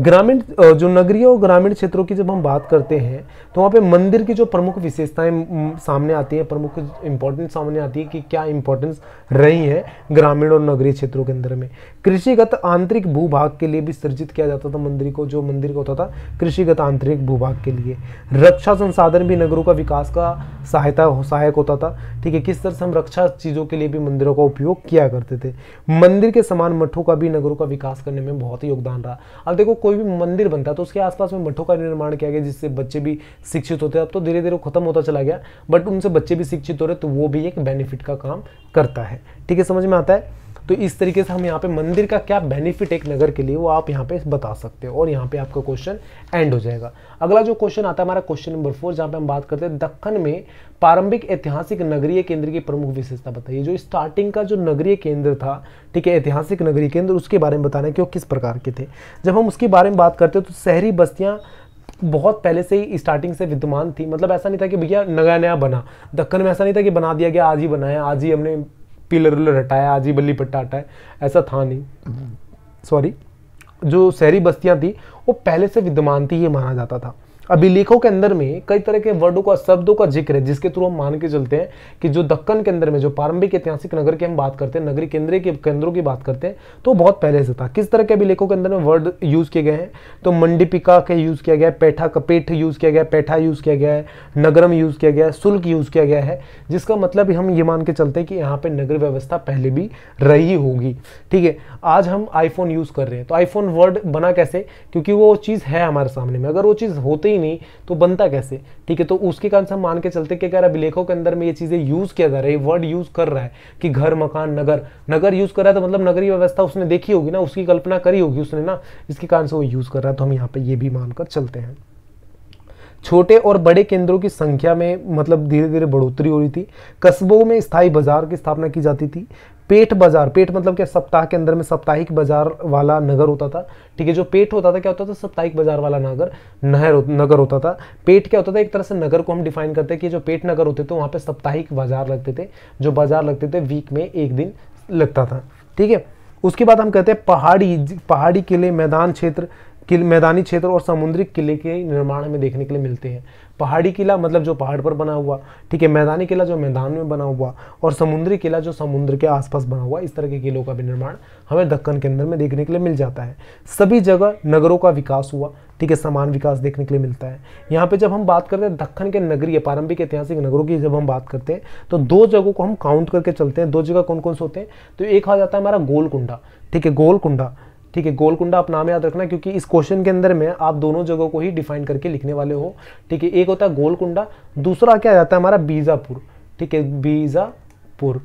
ग्रामीण जो नगरीय और ग्रामीण क्षेत्रों की जब हम बात करते हैं तो वहाँ पे मंदिर की जो प्रमुख विशेषताएं सामने आती है प्रमुख इंपॉर्टेंस सामने आती है कि क्या इंपॉर्टेंस रही है ग्रामीण और नगरीय क्षेत्रों के अंदर में कृषिगत आंतरिक भूभाग के लिए भी सृजित किया जाता था मंदिर को जो मंदिर को होता था कृषिगत आंतरिक भूभाग के लिए रक्षा संसाधन भी नगरों का विकास का सहायता सहायक होता था ठीक है किस तरह से हम रक्षा चीज़ों के लिए भी मंदिरों का उपयोग किया करते थे मंदिर के समान मठों का भी नगरों का विकास करने में बहुत ही योगदान रहा अब देखो कोई भी मंदिर बनता है तो उसके आसपास में मठों का निर्माण किया गया जिससे बच्चे भी शिक्षित होते अब तो धीरे धीरे खत्म होता चला गया बट उनसे बच्चे भी शिक्षित हो रहे तो वो भी एक बेनिफिट का काम करता है ठीक है समझ में आता है तो इस तरीके से हम यहाँ पे मंदिर का क्या बेनिफिट एक नगर के लिए वो आप यहाँ पे बता सकते हो और यहाँ पे आपका क्वेश्चन एंड हो जाएगा अगला जो क्वेश्चन आता है हमारा क्वेश्चन नंबर फोर जहाँ पे हम बात करते हैं दक्खन में प्रारंभिक ऐतिहासिक नगरीय केंद्र की प्रमुख विशेषता बताइए जो स्टार्टिंग का जो नगरीय केंद्र था ठीक है ऐतिहासिक नगरीय केंद्र उसके बारे में बताना कि वो किस प्रकार के थे जब हम उसके बारे में बात करते हैं तो शहरी बस्तियाँ बहुत पहले से ही स्टार्टिंग से विद्यमान थी मतलब ऐसा नहीं था कि भैया नया नया बना दक्कन में ऐसा नहीं था कि बना दिया गया आज ही बनाया आज ही हमने पिलर उलर हटाया आजी बल्ली पट्टा हटाया ऐसा था नहीं सॉरी जो शहरी बस्तियाँ थी वो पहले से विद्यमान थी ये माना जाता था अभिलेखों के अंदर में कई तरह के वर्डों का शब्दों का जिक्र है जिसके थ्रू हम मान के चलते हैं कि जो दक्कन के अंदर में जो प्रारंभिक ऐतिहासिक नगर की हम बात करते हैं नगरी केंद्र के केंद्रों की बात करते हैं तो बहुत पहले से था किस तरह के अभिलेखों के अंदर में वर्ड यूज़ किए गए हैं तो मंडीपिका का यूज़ किया गया पैठा कपेठ यूज़ किया गया पैठा यूज़ किया गया है नगरम यूज़ किया गया है शुल्क यूज़ किया गया है जिसका मतलब हम ये मान के चलते हैं कि यहाँ पर नगर व्यवस्था पहले भी रही होगी ठीक है आज हम आईफोन यूज़ कर रहे हैं तो आईफोन वर्ड बना कैसे क्योंकि वो चीज़ है हमारे सामने में अगर वो चीज़ होते ही नहीं तो बनता कैसे ठीक है तो उसके कारण हम मान के चलते कि अगर अभिलेखों के अंदर में ये चीज़ें यूज़ किया जा रहा है वर्ड यूज़ कर रहा है कि घर मकान नगर नगर यूज़ कर रहा है तो मतलब नगरीय व्यवस्था उसने देखी होगी ना उसकी कल्पना करी होगी उसने ना इसके कारण से वो यूज़ कर रहा है तो हम यहाँ पर ये भी मानकर चलते हैं छोटे और बड़े केंद्रों की संख्या में मतलब धीरे धीरे बढ़ोतरी हो रही थी कस्बों में स्थायी बाजार की स्थापना की जाती थी पेट बाजार पेट मतलब क्या सप्ताह के अंदर में साप्ताहिक बाजार वाला नगर होता था ठीक है जो पेट होता था क्या होता था साप्ताहिक बाजार वाला नगर नहर नगर होता था पेट क्या होता था एक तरह से नगर को हम डिफाइन करते हैं कि जो पेट नगर होते थे वहाँ पे साप्ताहिक बाजार लगते थे जो बाजार लगते थे वीक में एक दिन लगता था ठीक है उसके बाद हम कहते हैं पहाड़ी पहाड़ी किले मैदान क्षेत्र किले मैदानी क्षेत्र और समुद्री किले के निर्माण में देखने के लिए मिलते हैं पहाड़ी किला मतलब जो पहाड़ पर बना हुआ ठीक है मैदानी किला जो मैदान में बना हुआ और समुद्री किला जो समुद्र के आसपास बना हुआ इस तरह के किलों का भी निर्माण हमें दक्कन के अंदर में देखने के लिए मिल जाता है सभी जगह नगरों का विकास हुआ ठीक है समान विकास देखने के लिए मिलता है यहाँ पे जब हम बात करते हैं दक्खन के नगरीय पारंभिक ऐतिहासिक नगरों की जब हम बात करते हैं तो दो जगहों को हम काउंट करके चलते हैं दो जगह कौन कौन से होते हैं तो एक आ जाता है हमारा गोलकुंडा ठीक है गोलकुंडा ठीक है गोलकुंडा आप नाम याद रखना क्योंकि इस क्वेश्चन के अंदर में आप दोनों जगहों को ही डिफाइन करके लिखने वाले हो ठीक है एक होता है गोलकुंडा दूसरा क्या जाता है हमारा बीजापुर ठीक है बीजापुर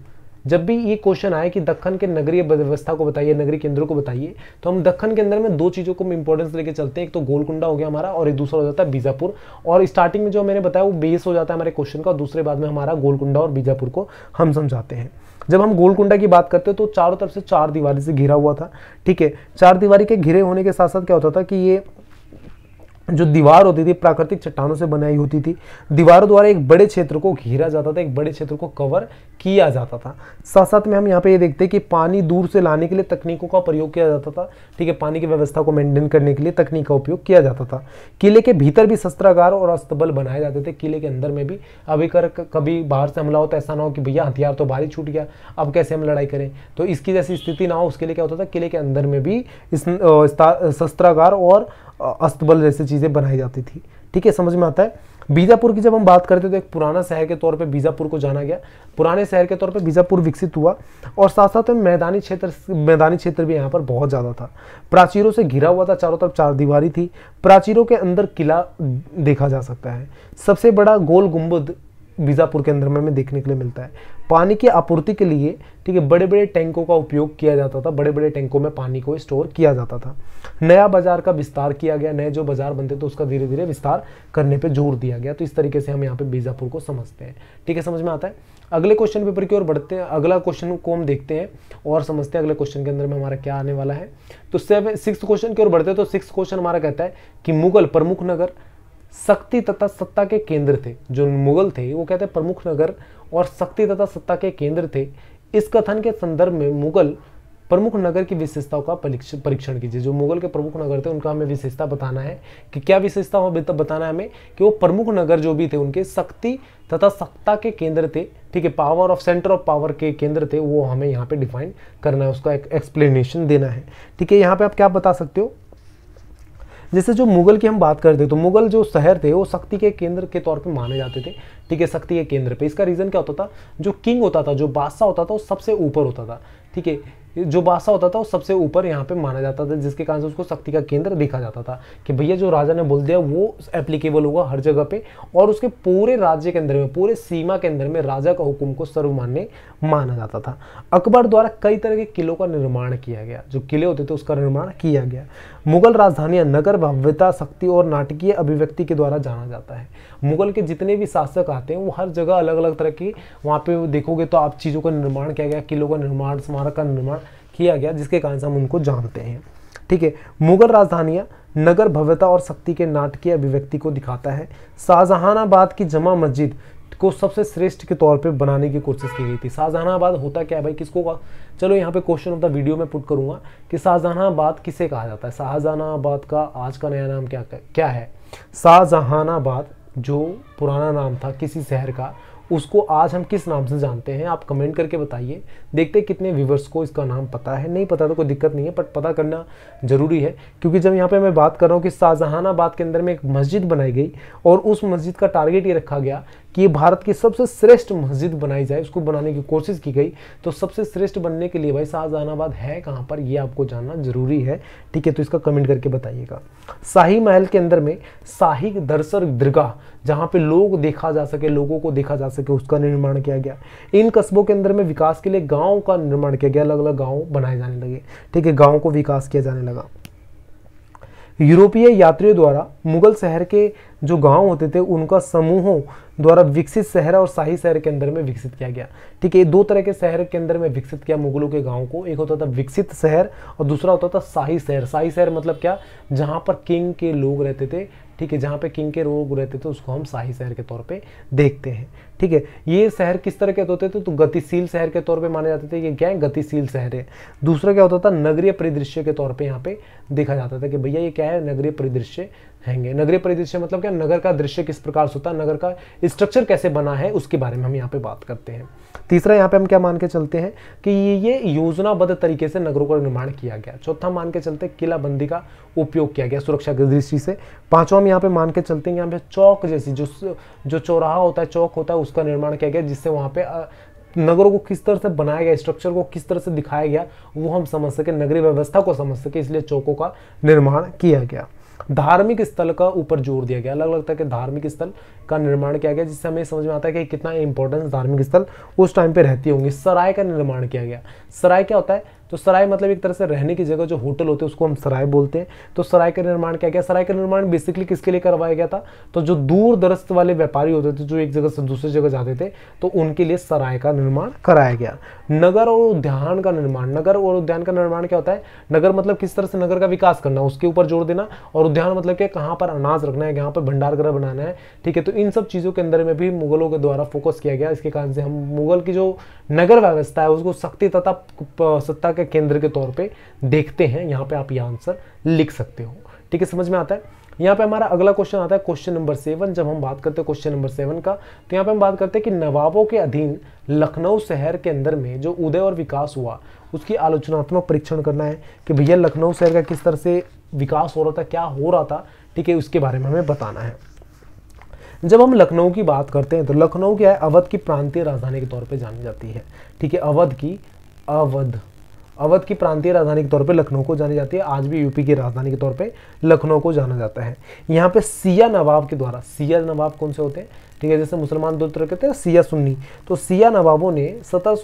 जब भी ये क्वेश्चन आए कि दखन के नगरीय व्यवस्था को बताइए नगरीय केंद्रों को बताइए तो हम दखन के अंदर में दो चीज़ों को इंपॉर्टेंस लेके चलते हैं एक तो गोलकुंडा हो गया हमारा और एक दूसरा हो जाता है बीजापुर और स्टार्टिंग में जो मैंने बताया वो बेस हो जाता है हमारे क्वेश्चन का और दूसरे बाद में हमारा गोलकुंडा और बीजापुर को हम समझाते हैं जब हम गोलकुंडा की बात करते हैं तो चारों तरफ से चार दीवारी से घिरा हुआ था ठीक है चार दीवारी के घिरे होने के साथ साथ क्या होता था कि ये जो दीवार होती थी प्राकृतिक चट्टानों से बनाई होती थी दीवारों द्वारा एक बड़े क्षेत्र को घेरा जाता था एक बड़े क्षेत्र को कवर किया जाता था साथ साथ में हम यहाँ पे ये देखते हैं कि पानी दूर से लाने के लिए तकनीकों का प्रयोग किया जाता था ठीक है पानी की व्यवस्था को मेंटेन करने के लिए तकनीक का उपयोग किया जाता था किले के भीतर भी शस्त्रागार और अस्तबल बनाए जाते थे किले के अंदर में भी अभी कर कभी बाहर से हमला हो तो ऐसा ना हो कि भैया हथियार तो बाहर ही छूट गया अब कैसे हम लड़ाई करें तो इसकी जैसी स्थिति ना हो उसके लिए क्या होता था किले के अंदर में भी शस्त्रागार और अस्तबल जैसी चीज़ें बनाई जाती थी ठीक है समझ में आता है बीजापुर की जब हम बात करते हैं तो एक पुराना शहर के तौर पे बीजापुर को जाना गया पुराने शहर के तौर पे बीजापुर विकसित हुआ और साथ साथ में मैदानी क्षेत्र मैदानी क्षेत्र भी यहाँ पर बहुत ज़्यादा था प्राचीरों से घिरा हुआ था चारों तरफ चार दीवारी थी प्राचीरों के अंदर किला देखा जा सकता है सबसे बड़ा गोल गुम्बद बीजापुर के अंदर में हमें देखने के लिए मिलता है पानी की आपूर्ति के लिए ठीक है बड़े बड़े टैंकों का उपयोग किया जाता था बड़े बड़े टैंकों में पानी को स्टोर किया जाता था नया बाजार का विस्तार किया गया नए जो बाजार बनते तो उसका धीरे धीरे विस्तार करने पर जोर दिया गया तो इस तरीके से हम यहाँ पे बीजापुर को समझते हैं ठीक है समझ में आता है अगले क्वेश्चन पेपर की ओर बढ़ते हैं अगला क्वेश्चन को हम देखते हैं और समझते हैं अगले क्वेश्चन के अंदर में हमारा क्या आने वाला है तो सेवन सिक्स क्वेश्चन की ओर बढ़ते हैं तो सिक्स क्वेश्चन हमारा कहता है कि मुगल प्रमुख नगर शक्ति तथा सत्ता के केंद्र थे जो मुगल थे वो कहते प्रमुख नगर और शक्ति तथा सत्ता के केंद्र थे इस कथन के संदर्भ में मुगल प्रमुख नगर की विशेषताओं का परीक्षण कीजिए जो मुगल के प्रमुख नगर थे उनका हमें विशेषता बताना है कि क्या विशेषता बताना है हमें कि वो प्रमुख नगर जो भी थे उनके शक्ति तथा सत्ता के केंद्र थे ठीक है power of centre of power के केंद्र थे वो हमें यहाँ पे डिफाइन करना है उसका एक एक्सप्लेनेशन देना है ठीक है यहाँ पे आप क्या बता सकते हो जैसे जो मुगल की हम बात करते तो मुगल जो शहर थे वो शक्ति के केंद्र के तौर पे माने जाते थे ठीक है शक्ति के केंद्र पे इसका रीज़न क्या होता था जो किंग होता था जो बादशाह होता था वो सबसे ऊपर होता था ठीक है जो बादशाह होता था वो सबसे ऊपर यहाँ पे माना जाता था जिसके कारण से उसको शक्ति का केंद्र देखा जाता था कि भैया जो राजा ने बोल दिया वो एप्लीकेबल होगा हर जगह पे और उसके पूरे राज्य के अंदर में पूरे सीमा के अंदर में राजा का हुक्म को सर्वमान्य माना जाता था अकबर द्वारा कई तरह के किलों का निर्माण किया गया जो किले होते थे उसका निर्माण किया गया मुगल राजधानियाँ नगर भव्यता शक्ति और नाटकीय अभिव्यक्ति के द्वारा जाना जाता है मुगल के जितने भी शासक आते हैं वो हर जगह अलग अलग तरह की वहाँ पे देखोगे तो आप चीज़ों का निर्माण किया गया किलों का निर्माण स्मारक का निर्माण किया गया जिसके कारण से हम उनको जानते हैं ठीक है मुगल राजधानियां नगर भव्यता और शक्ति के नाटकीय अभिव्यक्ति को दिखाता है शाहजहानाबाद की जमा मस्जिद को सबसे श्रेष्ठ के तौर पे बनाने की कोशिश की गई थी शाहजहानाबाद होता क्या है भाई किसको का? चलो यहाँ पे क्वेश्चन ऑफ द वीडियो में पुट करूंगा कि शाहजहानाबाद किसे कहा जाता है शाहजहानाबाद का आज का नया नाम क्या क्या है शाहजहानाबाद जो पुराना नाम था किसी शहर का उसको आज हम किस नाम से जानते हैं आप कमेंट करके बताइए देखते कितने व्यूवर्स को इसका नाम पता है नहीं पता तो कोई दिक्कत नहीं है बट पता करना ज़रूरी है क्योंकि जब यहाँ पे मैं बात कर रहा हूँ कि शाहजहानाबाद के अंदर में एक मस्जिद बनाई गई और उस मस्जिद का टारगेट ये रखा गया कि भारत की सबसे श्रेष्ठ मस्जिद बनाई जाए उसको बनाने की कोशिश की गई तो सबसे श्रेष्ठ बनने के लिए भाई शाहजहानाबाद है कहाँ पर ये आपको जानना जरूरी है ठीक है तो इसका कमेंट करके बताइएगा शाही महल के अंदर में शाही दर्शन दरगाह जहाँ पे लोग देखा जा सके लोगों को देखा जा सके उसका निर्माण किया गया इन कस्बों के अंदर में विकास के लिए गाँव का निर्माण किया गया अलग अलग गाँव बनाए जाने लगे ठीक है गाँव को विकास किया जाने लगा यूरोपीय यात्रियों द्वारा मुगल शहर के जो गांव होते थे उनका समूहों द्वारा विकसित शहर और शाही शहर के अंदर में विकसित किया गया ठीक है ये दो तरह के शहर के अंदर में विकसित किया मुगलों के गांव को एक होता था विकसित शहर और दूसरा होता था शाही शहर शाही शहर मतलब क्या जहाँ पर किंग के लोग रहते थे ठीक है जहाँ पे किंग के लोग रहते थे उसको हम शाही शहर के तौर पे देखते हैं ठीक है ये शहर किस तरह के होते थे तो गतिशील शहर के तौर पे माने जाते थे ये क्या है गतिशील शहर है दूसरा क्या होता था नगरीय परिदृश्य के तौर पे यहाँ पे देखा जाता था कि भैया ये क्या है नगरीय परिदृश्य हैंगे नगरीय परिदृश्य मतलब क्या नगर का दृश्य किस प्रकार से होता है नगर का स्ट्रक्चर कैसे बना है उसके बारे में हम यहाँ पे बात करते हैं तीसरा यहाँ पे हम क्या मान के चलते हैं कि ये ये योजनाबद्ध तरीके से नगरों का निर्माण किया गया चौथा मान के चलते किलाबंदी का उपयोग किया गया सुरक्षा की दृष्टि से पांचवा हम यहाँ पे मान के चलते हैं यहाँ पे चौक जैसी जो जो चौराहा होता है चौक होता है उसका निर्माण किया गया जिससे वहाँ पे नगरों को किस तरह से बनाया गया स्ट्रक्चर को किस तरह से दिखाया गया वो हम समझ सके नगरीय व्यवस्था को समझ सके इसलिए चौकों का निर्माण किया गया धार्मिक स्थल का ऊपर जोर दिया गया अलग अलग तरह के धार्मिक स्थल का निर्माण किया गया जिससे हमें समझ में आता है कि कितना इंपॉर्टेंस धार्मिक स्थल उस टाइम पे रहती होंगी सराय का निर्माण किया गया सराय क्या होता है तो सराय मतलब एक तरह से रहने की जगह जो होटल होते हैं उसको हम सराय बोलते हैं तो सराय का निर्माण क्या गया सराय का निर्माण बेसिकली किसके लिए करवाया गया था तो जो दूर दरस्त वाले व्यापारी होते थे जो एक जगह से दूसरी जगह जाते थे तो उनके लिए सराय का निर्माण कराया गया नगर और उद्यान का निर्माण नगर और उद्यान का निर्माण क्या होता है नगर मतलब किस तरह से नगर का विकास करना उसके ऊपर जोर देना और उद्यान मतलब क्या कहाँ पर अनाज रखना है कहाँ पर भंडार गृह बनाना है ठीक है तो इन सब चीज़ों के अंदर में भी मुगलों के द्वारा फोकस किया गया इसके कारण से हम मुगल की जो नगर व्यवस्था है उसको सख्ती तथा सत्ता का केंद्र के तौर पे देखते हैं यहाँ पे आप ये आंसर लिख सकते हो ठीक है समझ में आता है यहाँ पे हमारा अगला क्वेश्चन आता है क्वेश्चन नंबर सेवन जब हम बात करते हैं क्वेश्चन नंबर सेवन का तो यहाँ पे हम बात करते हैं कि नवाबों के अधीन लखनऊ शहर के अंदर में जो उदय और विकास हुआ उसकी आलोचनात्मक परीक्षण करना है कि भैया लखनऊ शहर का किस तरह से विकास हो रहा था क्या हो रहा था ठीक है उसके बारे में हमें बताना है जब हम लखनऊ की बात करते हैं तो लखनऊ क्या है अवध की प्रांतीय राजधानी के तौर पे जानी जाती है ठीक है अवध की अवध अवध की प्रांतीय राजधानी के तौर पे लखनऊ को जानी जाती है आज भी यूपी की राजधानी के तौर पे लखनऊ को जाना जाता है यहाँ पे सिया नवाब के द्वारा सिया नवाब कौन से होते हैं ठीक है जैसे मुसलमान दो तरह कहते हैं सिया सुन्नी तो सिया नवाबों ने सत्रह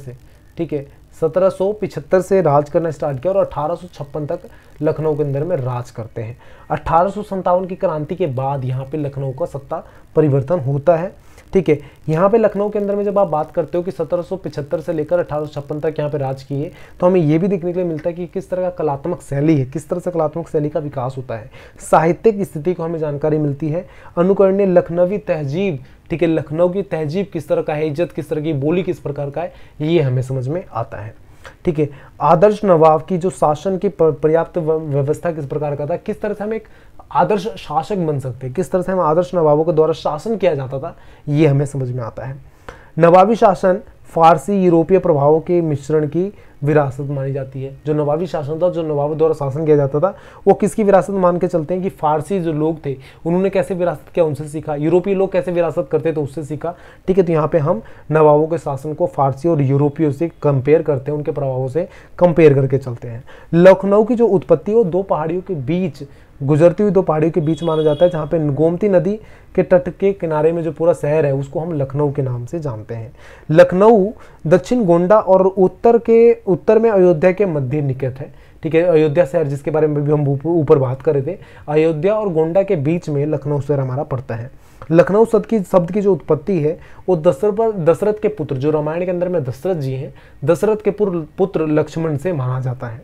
से ठीक है सत्रह से राज करना स्टार्ट किया और अठारह तक लखनऊ के अंदर में राज करते हैं अठारह की क्रांति के बाद यहाँ पे लखनऊ का सत्ता परिवर्तन होता है ठीक है यहाँ पे लखनऊ के अंदर में जब आप बात करते हो कि 1775 से लेकर अठारह तक यहाँ पे राज किए तो हमें ये भी देखने के लिए मिलता है कि किस तरह का कलात्मक शैली है किस तरह से कलात्मक शैली का विकास होता है साहित्यिक स्थिति को हमें जानकारी मिलती है अनुकरणीय लखनवी तहजीब ठीक है लखनऊ की तहजीब किस तरह का है इज्जत किस तरह की बोली किस प्रकार का है ये हमें समझ में आता है ठीक है आदर्श नवाब की जो शासन की पर्याप्त व्यवस्था किस प्रकार का था किस तरह से हम एक आदर्श शासक बन सकते हैं किस तरह से हम आदर्श नवाबों के द्वारा शासन किया जाता था ये हमें समझ में आता है नवाबी शासन फारसी यूरोपीय प्रभावों के मिश्रण की विरासत मानी जाती है जो नवाबी शासन था जो नवाबों द्वारा शासन किया जाता था वो किसकी विरासत मान के चलते हैं कि फारसी जो लोग थे उन्होंने कैसे विरासत किया उनसे सीखा यूरोपीय लोग कैसे विरासत करते थे उससे सीखा ठीक है तो यहाँ पे हम नवाबों के शासन को फारसी और यूरोपियों से कंपेयर करते हैं उनके प्रभावों से कंपेयर करके चलते हैं लखनऊ की जो उत्पत्ति है वो दो पहाड़ियों के बीच गुजरती हुई दो पहाड़ियों के बीच माना जाता है जहाँ पे गोमती नदी के तट के किनारे में जो पूरा शहर है उसको हम लखनऊ के नाम से जानते हैं लखनऊ दक्षिण गोंडा और उत्तर के उत्तर में अयोध्या के मध्य निकट है ठीक है अयोध्या शहर जिसके बारे में भी हम ऊपर बात कर रहे थे अयोध्या और गोंडा के बीच में लखनऊ शहर हमारा पड़ता है लखनऊ शब्द की शब्द की जो उत्पत्ति है वो दशरथ दशरथ के पुत्र जो रामायण के अंदर में दशरथ जी हैं दशरथ के पुत्र लक्ष्मण से माना जाता है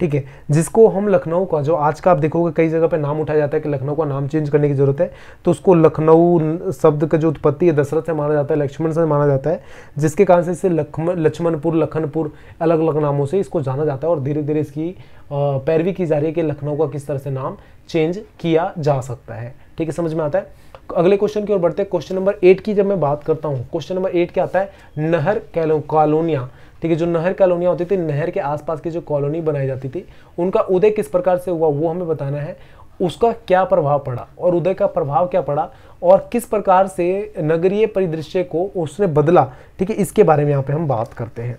ठीक है जिसको हम लखनऊ का जो आज का आप देखोगे कई जगह पर नाम उठाया जाता है कि लखनऊ का नाम चेंज करने की ज़रूरत है तो उसको लखनऊ शब्द का जो उत्पत्ति है दशरथ से माना जाता है लक्ष्मण से माना जाता है जिसके कारण से इसे लक्ष्मणपुर लखनपुर अलग अलग नामों से इसको जाना जाता है और धीरे धीरे इसकी पैरवी की जा रही है कि लखनऊ का किस तरह से नाम चेंज किया जा सकता है ठीक है समझ में आता है अगले क्वेश्चन की ओर बढ़ते हैं क्वेश्चन नंबर एट की जब मैं बात करता हूँ क्वेश्चन नंबर एट क्या आता है नहर कॉलोनिया ठीक है जो नहर कॉलोनियाँ होती थी नहर के आसपास की जो कॉलोनी बनाई जाती थी उनका उदय किस प्रकार से हुआ वो हमें बताना है उसका क्या प्रभाव पड़ा और उदय का प्रभाव क्या पड़ा और किस प्रकार से नगरीय परिदृश्य को उसने बदला ठीक है इसके बारे में यहाँ पे हम बात करते हैं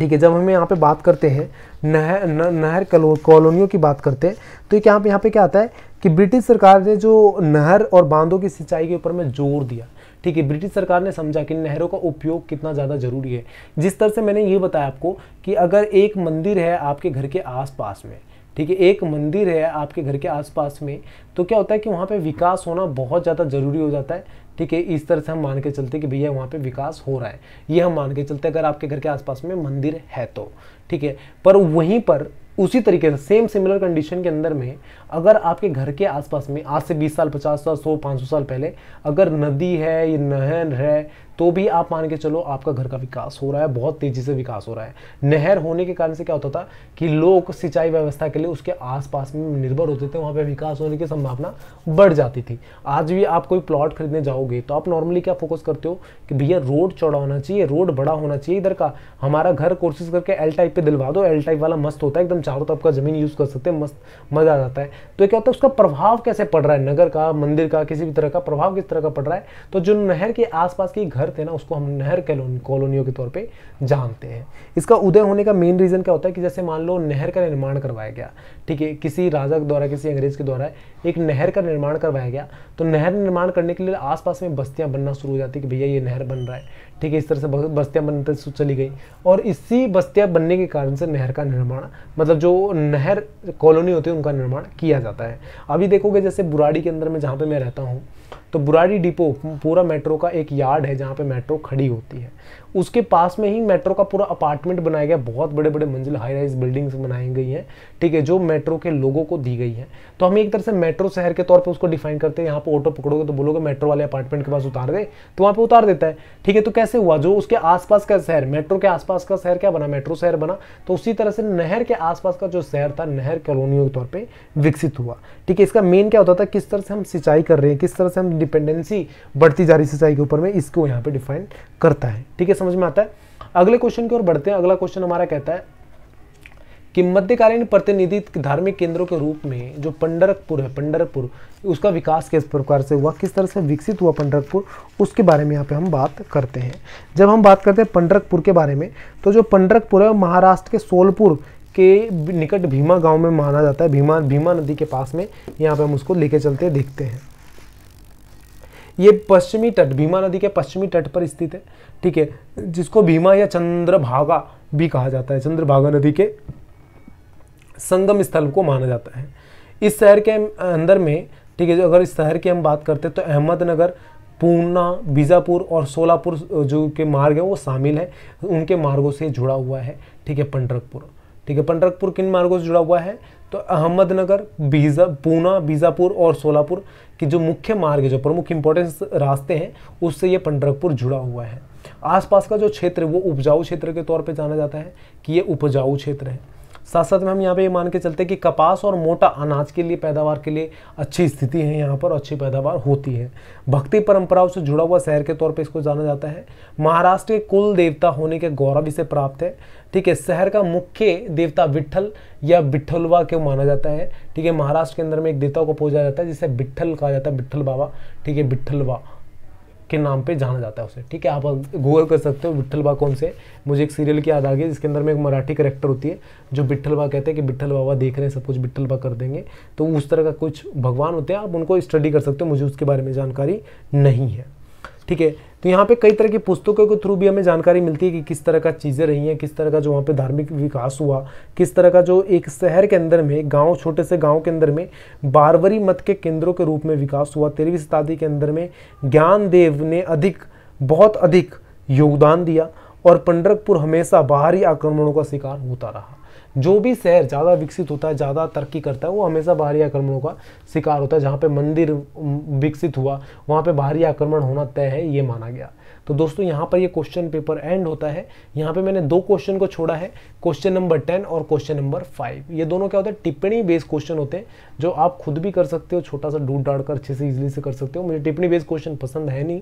ठीक है जब हम यहाँ पे बात करते हैं नहर नहर कॉलोनियों की बात करते हैं तो क्या यहाँ पे यहाँ पे क्या आता है कि ब्रिटिश सरकार ने जो नहर और बांधों की सिंचाई के ऊपर में जोर दिया ठीक है ब्रिटिश सरकार ने समझा कि नहरों का उपयोग कितना ज़्यादा ज़रूरी है जिस तरह से मैंने ये बताया आपको कि अगर एक मंदिर है आपके घर के आसपास में ठीक है एक मंदिर है आपके घर के आसपास में तो क्या होता है कि वहाँ पे विकास होना बहुत ज़्यादा ज़रूरी हो जाता है ठीक है इस तरह से हम मान के चलते कि भैया वहाँ पे विकास हो रहा है ये हम मान के चलते अगर आपके घर के आसपास में मंदिर है तो ठीक है पर वहीं पर उसी तरीके से सेम सिमिलर कंडीशन के अंदर में अगर आपके घर के आसपास में आज से 20 साल 50 साल 100 500 साल पहले अगर नदी है या नहर है तो भी आप मान के चलो आपका घर का विकास हो रहा है बहुत तेज़ी से विकास हो रहा है नहर होने के कारण से क्या होता था कि लोग सिंचाई व्यवस्था के लिए उसके आसपास में निर्भर होते थे वहाँ पर विकास होने की संभावना बढ़ जाती थी आज भी आप कोई प्लॉट खरीदने जाओगे तो आप नॉर्मली क्या फोकस करते हो कि भैया रोड चौड़ा होना चाहिए रोड बड़ा होना चाहिए इधर का हमारा घर कोशिश करके एल टाइप पे दिलवा दो एल टाइप वाला मस्त होता है एकदम चारों तरफ का ज़मीन यूज़ कर सकते हैं मस्त मज़ा आ जाता है तो क्या होता है उसका प्रभाव कैसे पड़ रहा है नगर का मंदिर का किसी भी तरह का प्रभाव किस तरह का पड़ रहा है तो जो नहर के आसपास की घर घर थे ना उसको हम नहर कॉलोनियों के तौर पे जानते हैं इसका उदय होने का मेन रीज़न क्या होता है कि जैसे मान लो नहर का निर्माण करवाया गया ठीक है किसी राजा के द्वारा किसी अंग्रेज के द्वारा एक नहर का निर्माण करवाया गया तो नहर निर्माण करने के लिए आसपास में बस्तियाँ बनना शुरू हो जाती कि भैया ये नहर बन रहा है ठीक है इस तरह से बस्तियाँ बनते चली गई और इसी बस्तियाँ बनने के कारण से नहर का निर्माण मतलब जो नहर कॉलोनी होती है उनका निर्माण किया जाता है अभी देखोगे जैसे बुराड़ी के अंदर में जहाँ पर मैं रहता हूँ तो बुराड़ी डिपो पूरा मेट्रो का एक यार्ड है जहाँ पे मेट्रो खड़ी होती है उसके पास में ही मेट्रो का पूरा अपार्टमेंट बनाया गया बहुत बड़े बड़े मंजिल हाई राइज बिल्डिंग्स बनाई गई हैं ठीक है जो मेट्रो के लोगों को दी गई है तो हम एक तरह से मेट्रो शहर के तौर पर उसको डिफाइन करते हैं यहाँ पर ऑटो पकड़ोगे तो बोलोगे मेट्रो वाले अपार्टमेंट के पास उतार दे तो वहाँ पर उतार देता है ठीक है तो कैसे हुआ जो उसके आसपास का शहर मेट्रो के आसपास का शहर क्या बना मेट्रो शहर बना तो उसी तरह से नहर के आसपास का जो शहर था नहर कॉलोनियों के तौर पर विकसित हुआ ठीक है इसका मेन क्या होता था किस तरह से हम सिंचाई कर रहे हैं किस तरह से हम डिपेंडेंसी बढ़ती जा रही सिंचाई के ऊपर में इसको यहाँ पर डिफाइन करता है ठीक है समझ में आता है अगले क्वेश्चन की ओर बढ़ते हैं अगला क्वेश्चन हमारा कहता है कि मध्यकालीन प्रतिनिधि धार्मिक केंद्रों के रूप में जो पंडरकपुर है पंडरकपुर उसका विकास किस प्रकार से हुआ किस तरह से विकसित हुआ पंडरकपुर उसके बारे में यहाँ पे हम बात करते हैं जब हम बात करते हैं पंडरकपुर के बारे में तो जो पंडरकपुर है महाराष्ट्र के सोलपुर के निकट भीमा गांव में माना जाता है भीमा भीमा नदी के पास में यहाँ पे हम उसको लेके चलते देखते हैं ये पश्चिमी तट भीमा नदी के पश्चिमी तट पर स्थित है ठीक है जिसको भीमा या चंद्रभागा भी कहा जाता है चंद्रभागा नदी के संगम स्थल को माना जाता है इस शहर के अंदर में ठीक है जो अगर इस शहर की हम बात करते हैं तो अहमदनगर पूना बीजापुर और सोलापुर जो के मार्ग हैं वो शामिल हैं उनके मार्गों से जुड़ा हुआ है ठीक है पंडरकपुर ठीक है पंडरकपुर किन मार्गों से जुड़ा हुआ है तो अहमदनगर बीजा पूना बीजापुर और सोलापुर के जो मुख्य मार्ग जो प्रमुख इंपॉर्टेंस रास्ते हैं उससे ये पंडरकपुर जुड़ा हुआ है आसपास का जो क्षेत्र वो उपजाऊ क्षेत्र के तौर पे जाना जाता है कि ये उपजाऊ क्षेत्र है साथ साथ में हम यहाँ पे ये मान के चलते हैं कि कपास और मोटा अनाज के लिए पैदावार के लिए अच्छी स्थिति है यहाँ पर अच्छी पैदावार होती है भक्ति परंपराओं से जुड़ा हुआ शहर के तौर पे इसको जाना जाता है महाराष्ट्र के कुल देवता होने के गौरव इसे प्राप्त है ठीक है शहर का मुख्य देवता विट्ठल या बिठलवा के माना जाता है ठीक है महाराष्ट्र के अंदर में एक देवता को पूजा जाता है जिसे बिठल कहा जाता है बिठल बाबा ठीक है बिठलवा के नाम पे जाना जाता है उसे ठीक है आप गूगल कर सकते हो विठल बा कौन से मुझे एक सीरियल की याद आ गई जिसके अंदर में एक मराठी करेक्टर होती है जो विठल बा कहते हैं कि विठल बाबा देख रहे हैं सब कुछ विठल बा कर देंगे तो उस तरह का कुछ भगवान होते हैं आप उनको स्टडी कर सकते हो मुझे उसके बारे में जानकारी नहीं है ठीक है तो यहाँ पे कई तरह की पुस्तकों के थ्रू भी हमें जानकारी मिलती है कि किस तरह का चीज़ें रही हैं किस तरह का जो वहाँ पे धार्मिक विकास हुआ किस तरह का जो एक शहर के अंदर में गांव छोटे से गांव के अंदर में बारवरी मत के केंद्रों के रूप में विकास हुआ तेरहवीं शताब्दी के अंदर में ज्ञान देव ने अधिक बहुत अधिक योगदान दिया और पंडरकपुर हमेशा बाहरी आक्रमणों का शिकार होता रहा जो भी शहर ज़्यादा विकसित होता है ज़्यादा तरक्की करता है वो हमेशा बाहरी आक्रमणों का शिकार होता है जहाँ पे मंदिर विकसित हुआ वहाँ पे बाहरी आक्रमण होना तय है ये माना गया तो दोस्तों यहाँ पर ये क्वेश्चन पेपर एंड होता है यहाँ पे मैंने दो क्वेश्चन को छोड़ा है क्वेश्चन नंबर टेन और क्वेश्चन नंबर फाइव ये दोनों क्या होता है टिप्पणी बेस्ड क्वेश्चन होते हैं जो आप खुद भी कर सकते हो छोटा सा डूट डाड़ कर अच्छे से इजिली से कर सकते हो मुझे टिप्पणी बेस्ड क्वेश्चन पसंद है नहीं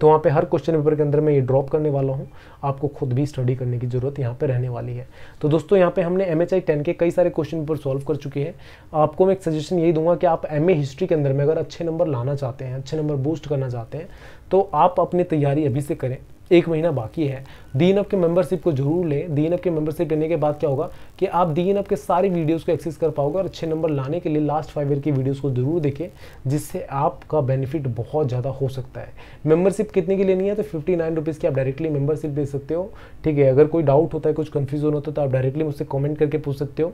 तो वहाँ पर हर क्वेश्चन पेपर के अंदर मैं ये ड्रॉप करने वाला हूँ आपको खुद भी स्टडी करने की जरूरत यहाँ पर रहने वाली है तो दोस्तों यहाँ पर हमने एम एच के कई सारे क्वेश्चन पेपर सॉल्व कर चुके हैं आपको मैं एक सजेशन यही दूंगा कि आप एम हिस्ट्री के अंदर में अगर अच्छे नंबर लाना चाहते हैं अच्छे नंबर बूस्ट करना चाहते हैं तो आप अपनी तैयारी अभी से करें एक महीना बाकी है दीन अप के मेंबरशिप को जरूर लें दीन अप के मेंबरशिप लेने के बाद क्या होगा कि आप दीन अप के सारे वीडियोस को एक्सेस कर पाओगे और अच्छे नंबर लाने के लिए लास्ट फाइव ईयर की वीडियोस को जरूर देखें जिससे आपका बेनिफिट बहुत ज़्यादा हो सकता है मेंबरशिप कितने की लेनी है तो फिफ्टी नाइन रुपीज़ की आप डायरेक्टली मेंबरशिप ले सकते हो ठीक है अगर कोई डाउट होता है कुछ कन्फ्यूजन होता है तो आप डायरेक्टली मुझसे कॉमेंट करके पूछ सकते हो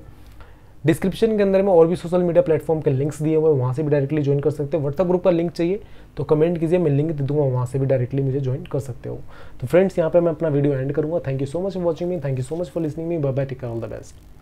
डिस्क्रिप्शन के अंदर में और भी सोशल मीडिया प्लेटफॉर्म के लिंक्स दिए हुए वहाँ से भी डायरेक्टली ज्वाइन कर सकते हो व्हाट्सअप ग्रुप का लिंक चाहिए तो कमेंट कीजिए मैं लिंक दे दूँगा वहाँ से भी डायरेक्टली मुझे ज्वाइन कर सकते हो तो फ्रेंड्स यहाँ पर मैं अपना वीडियो एंड करूँगा thank you so much for watching me thank you so much for listening me bye take all the best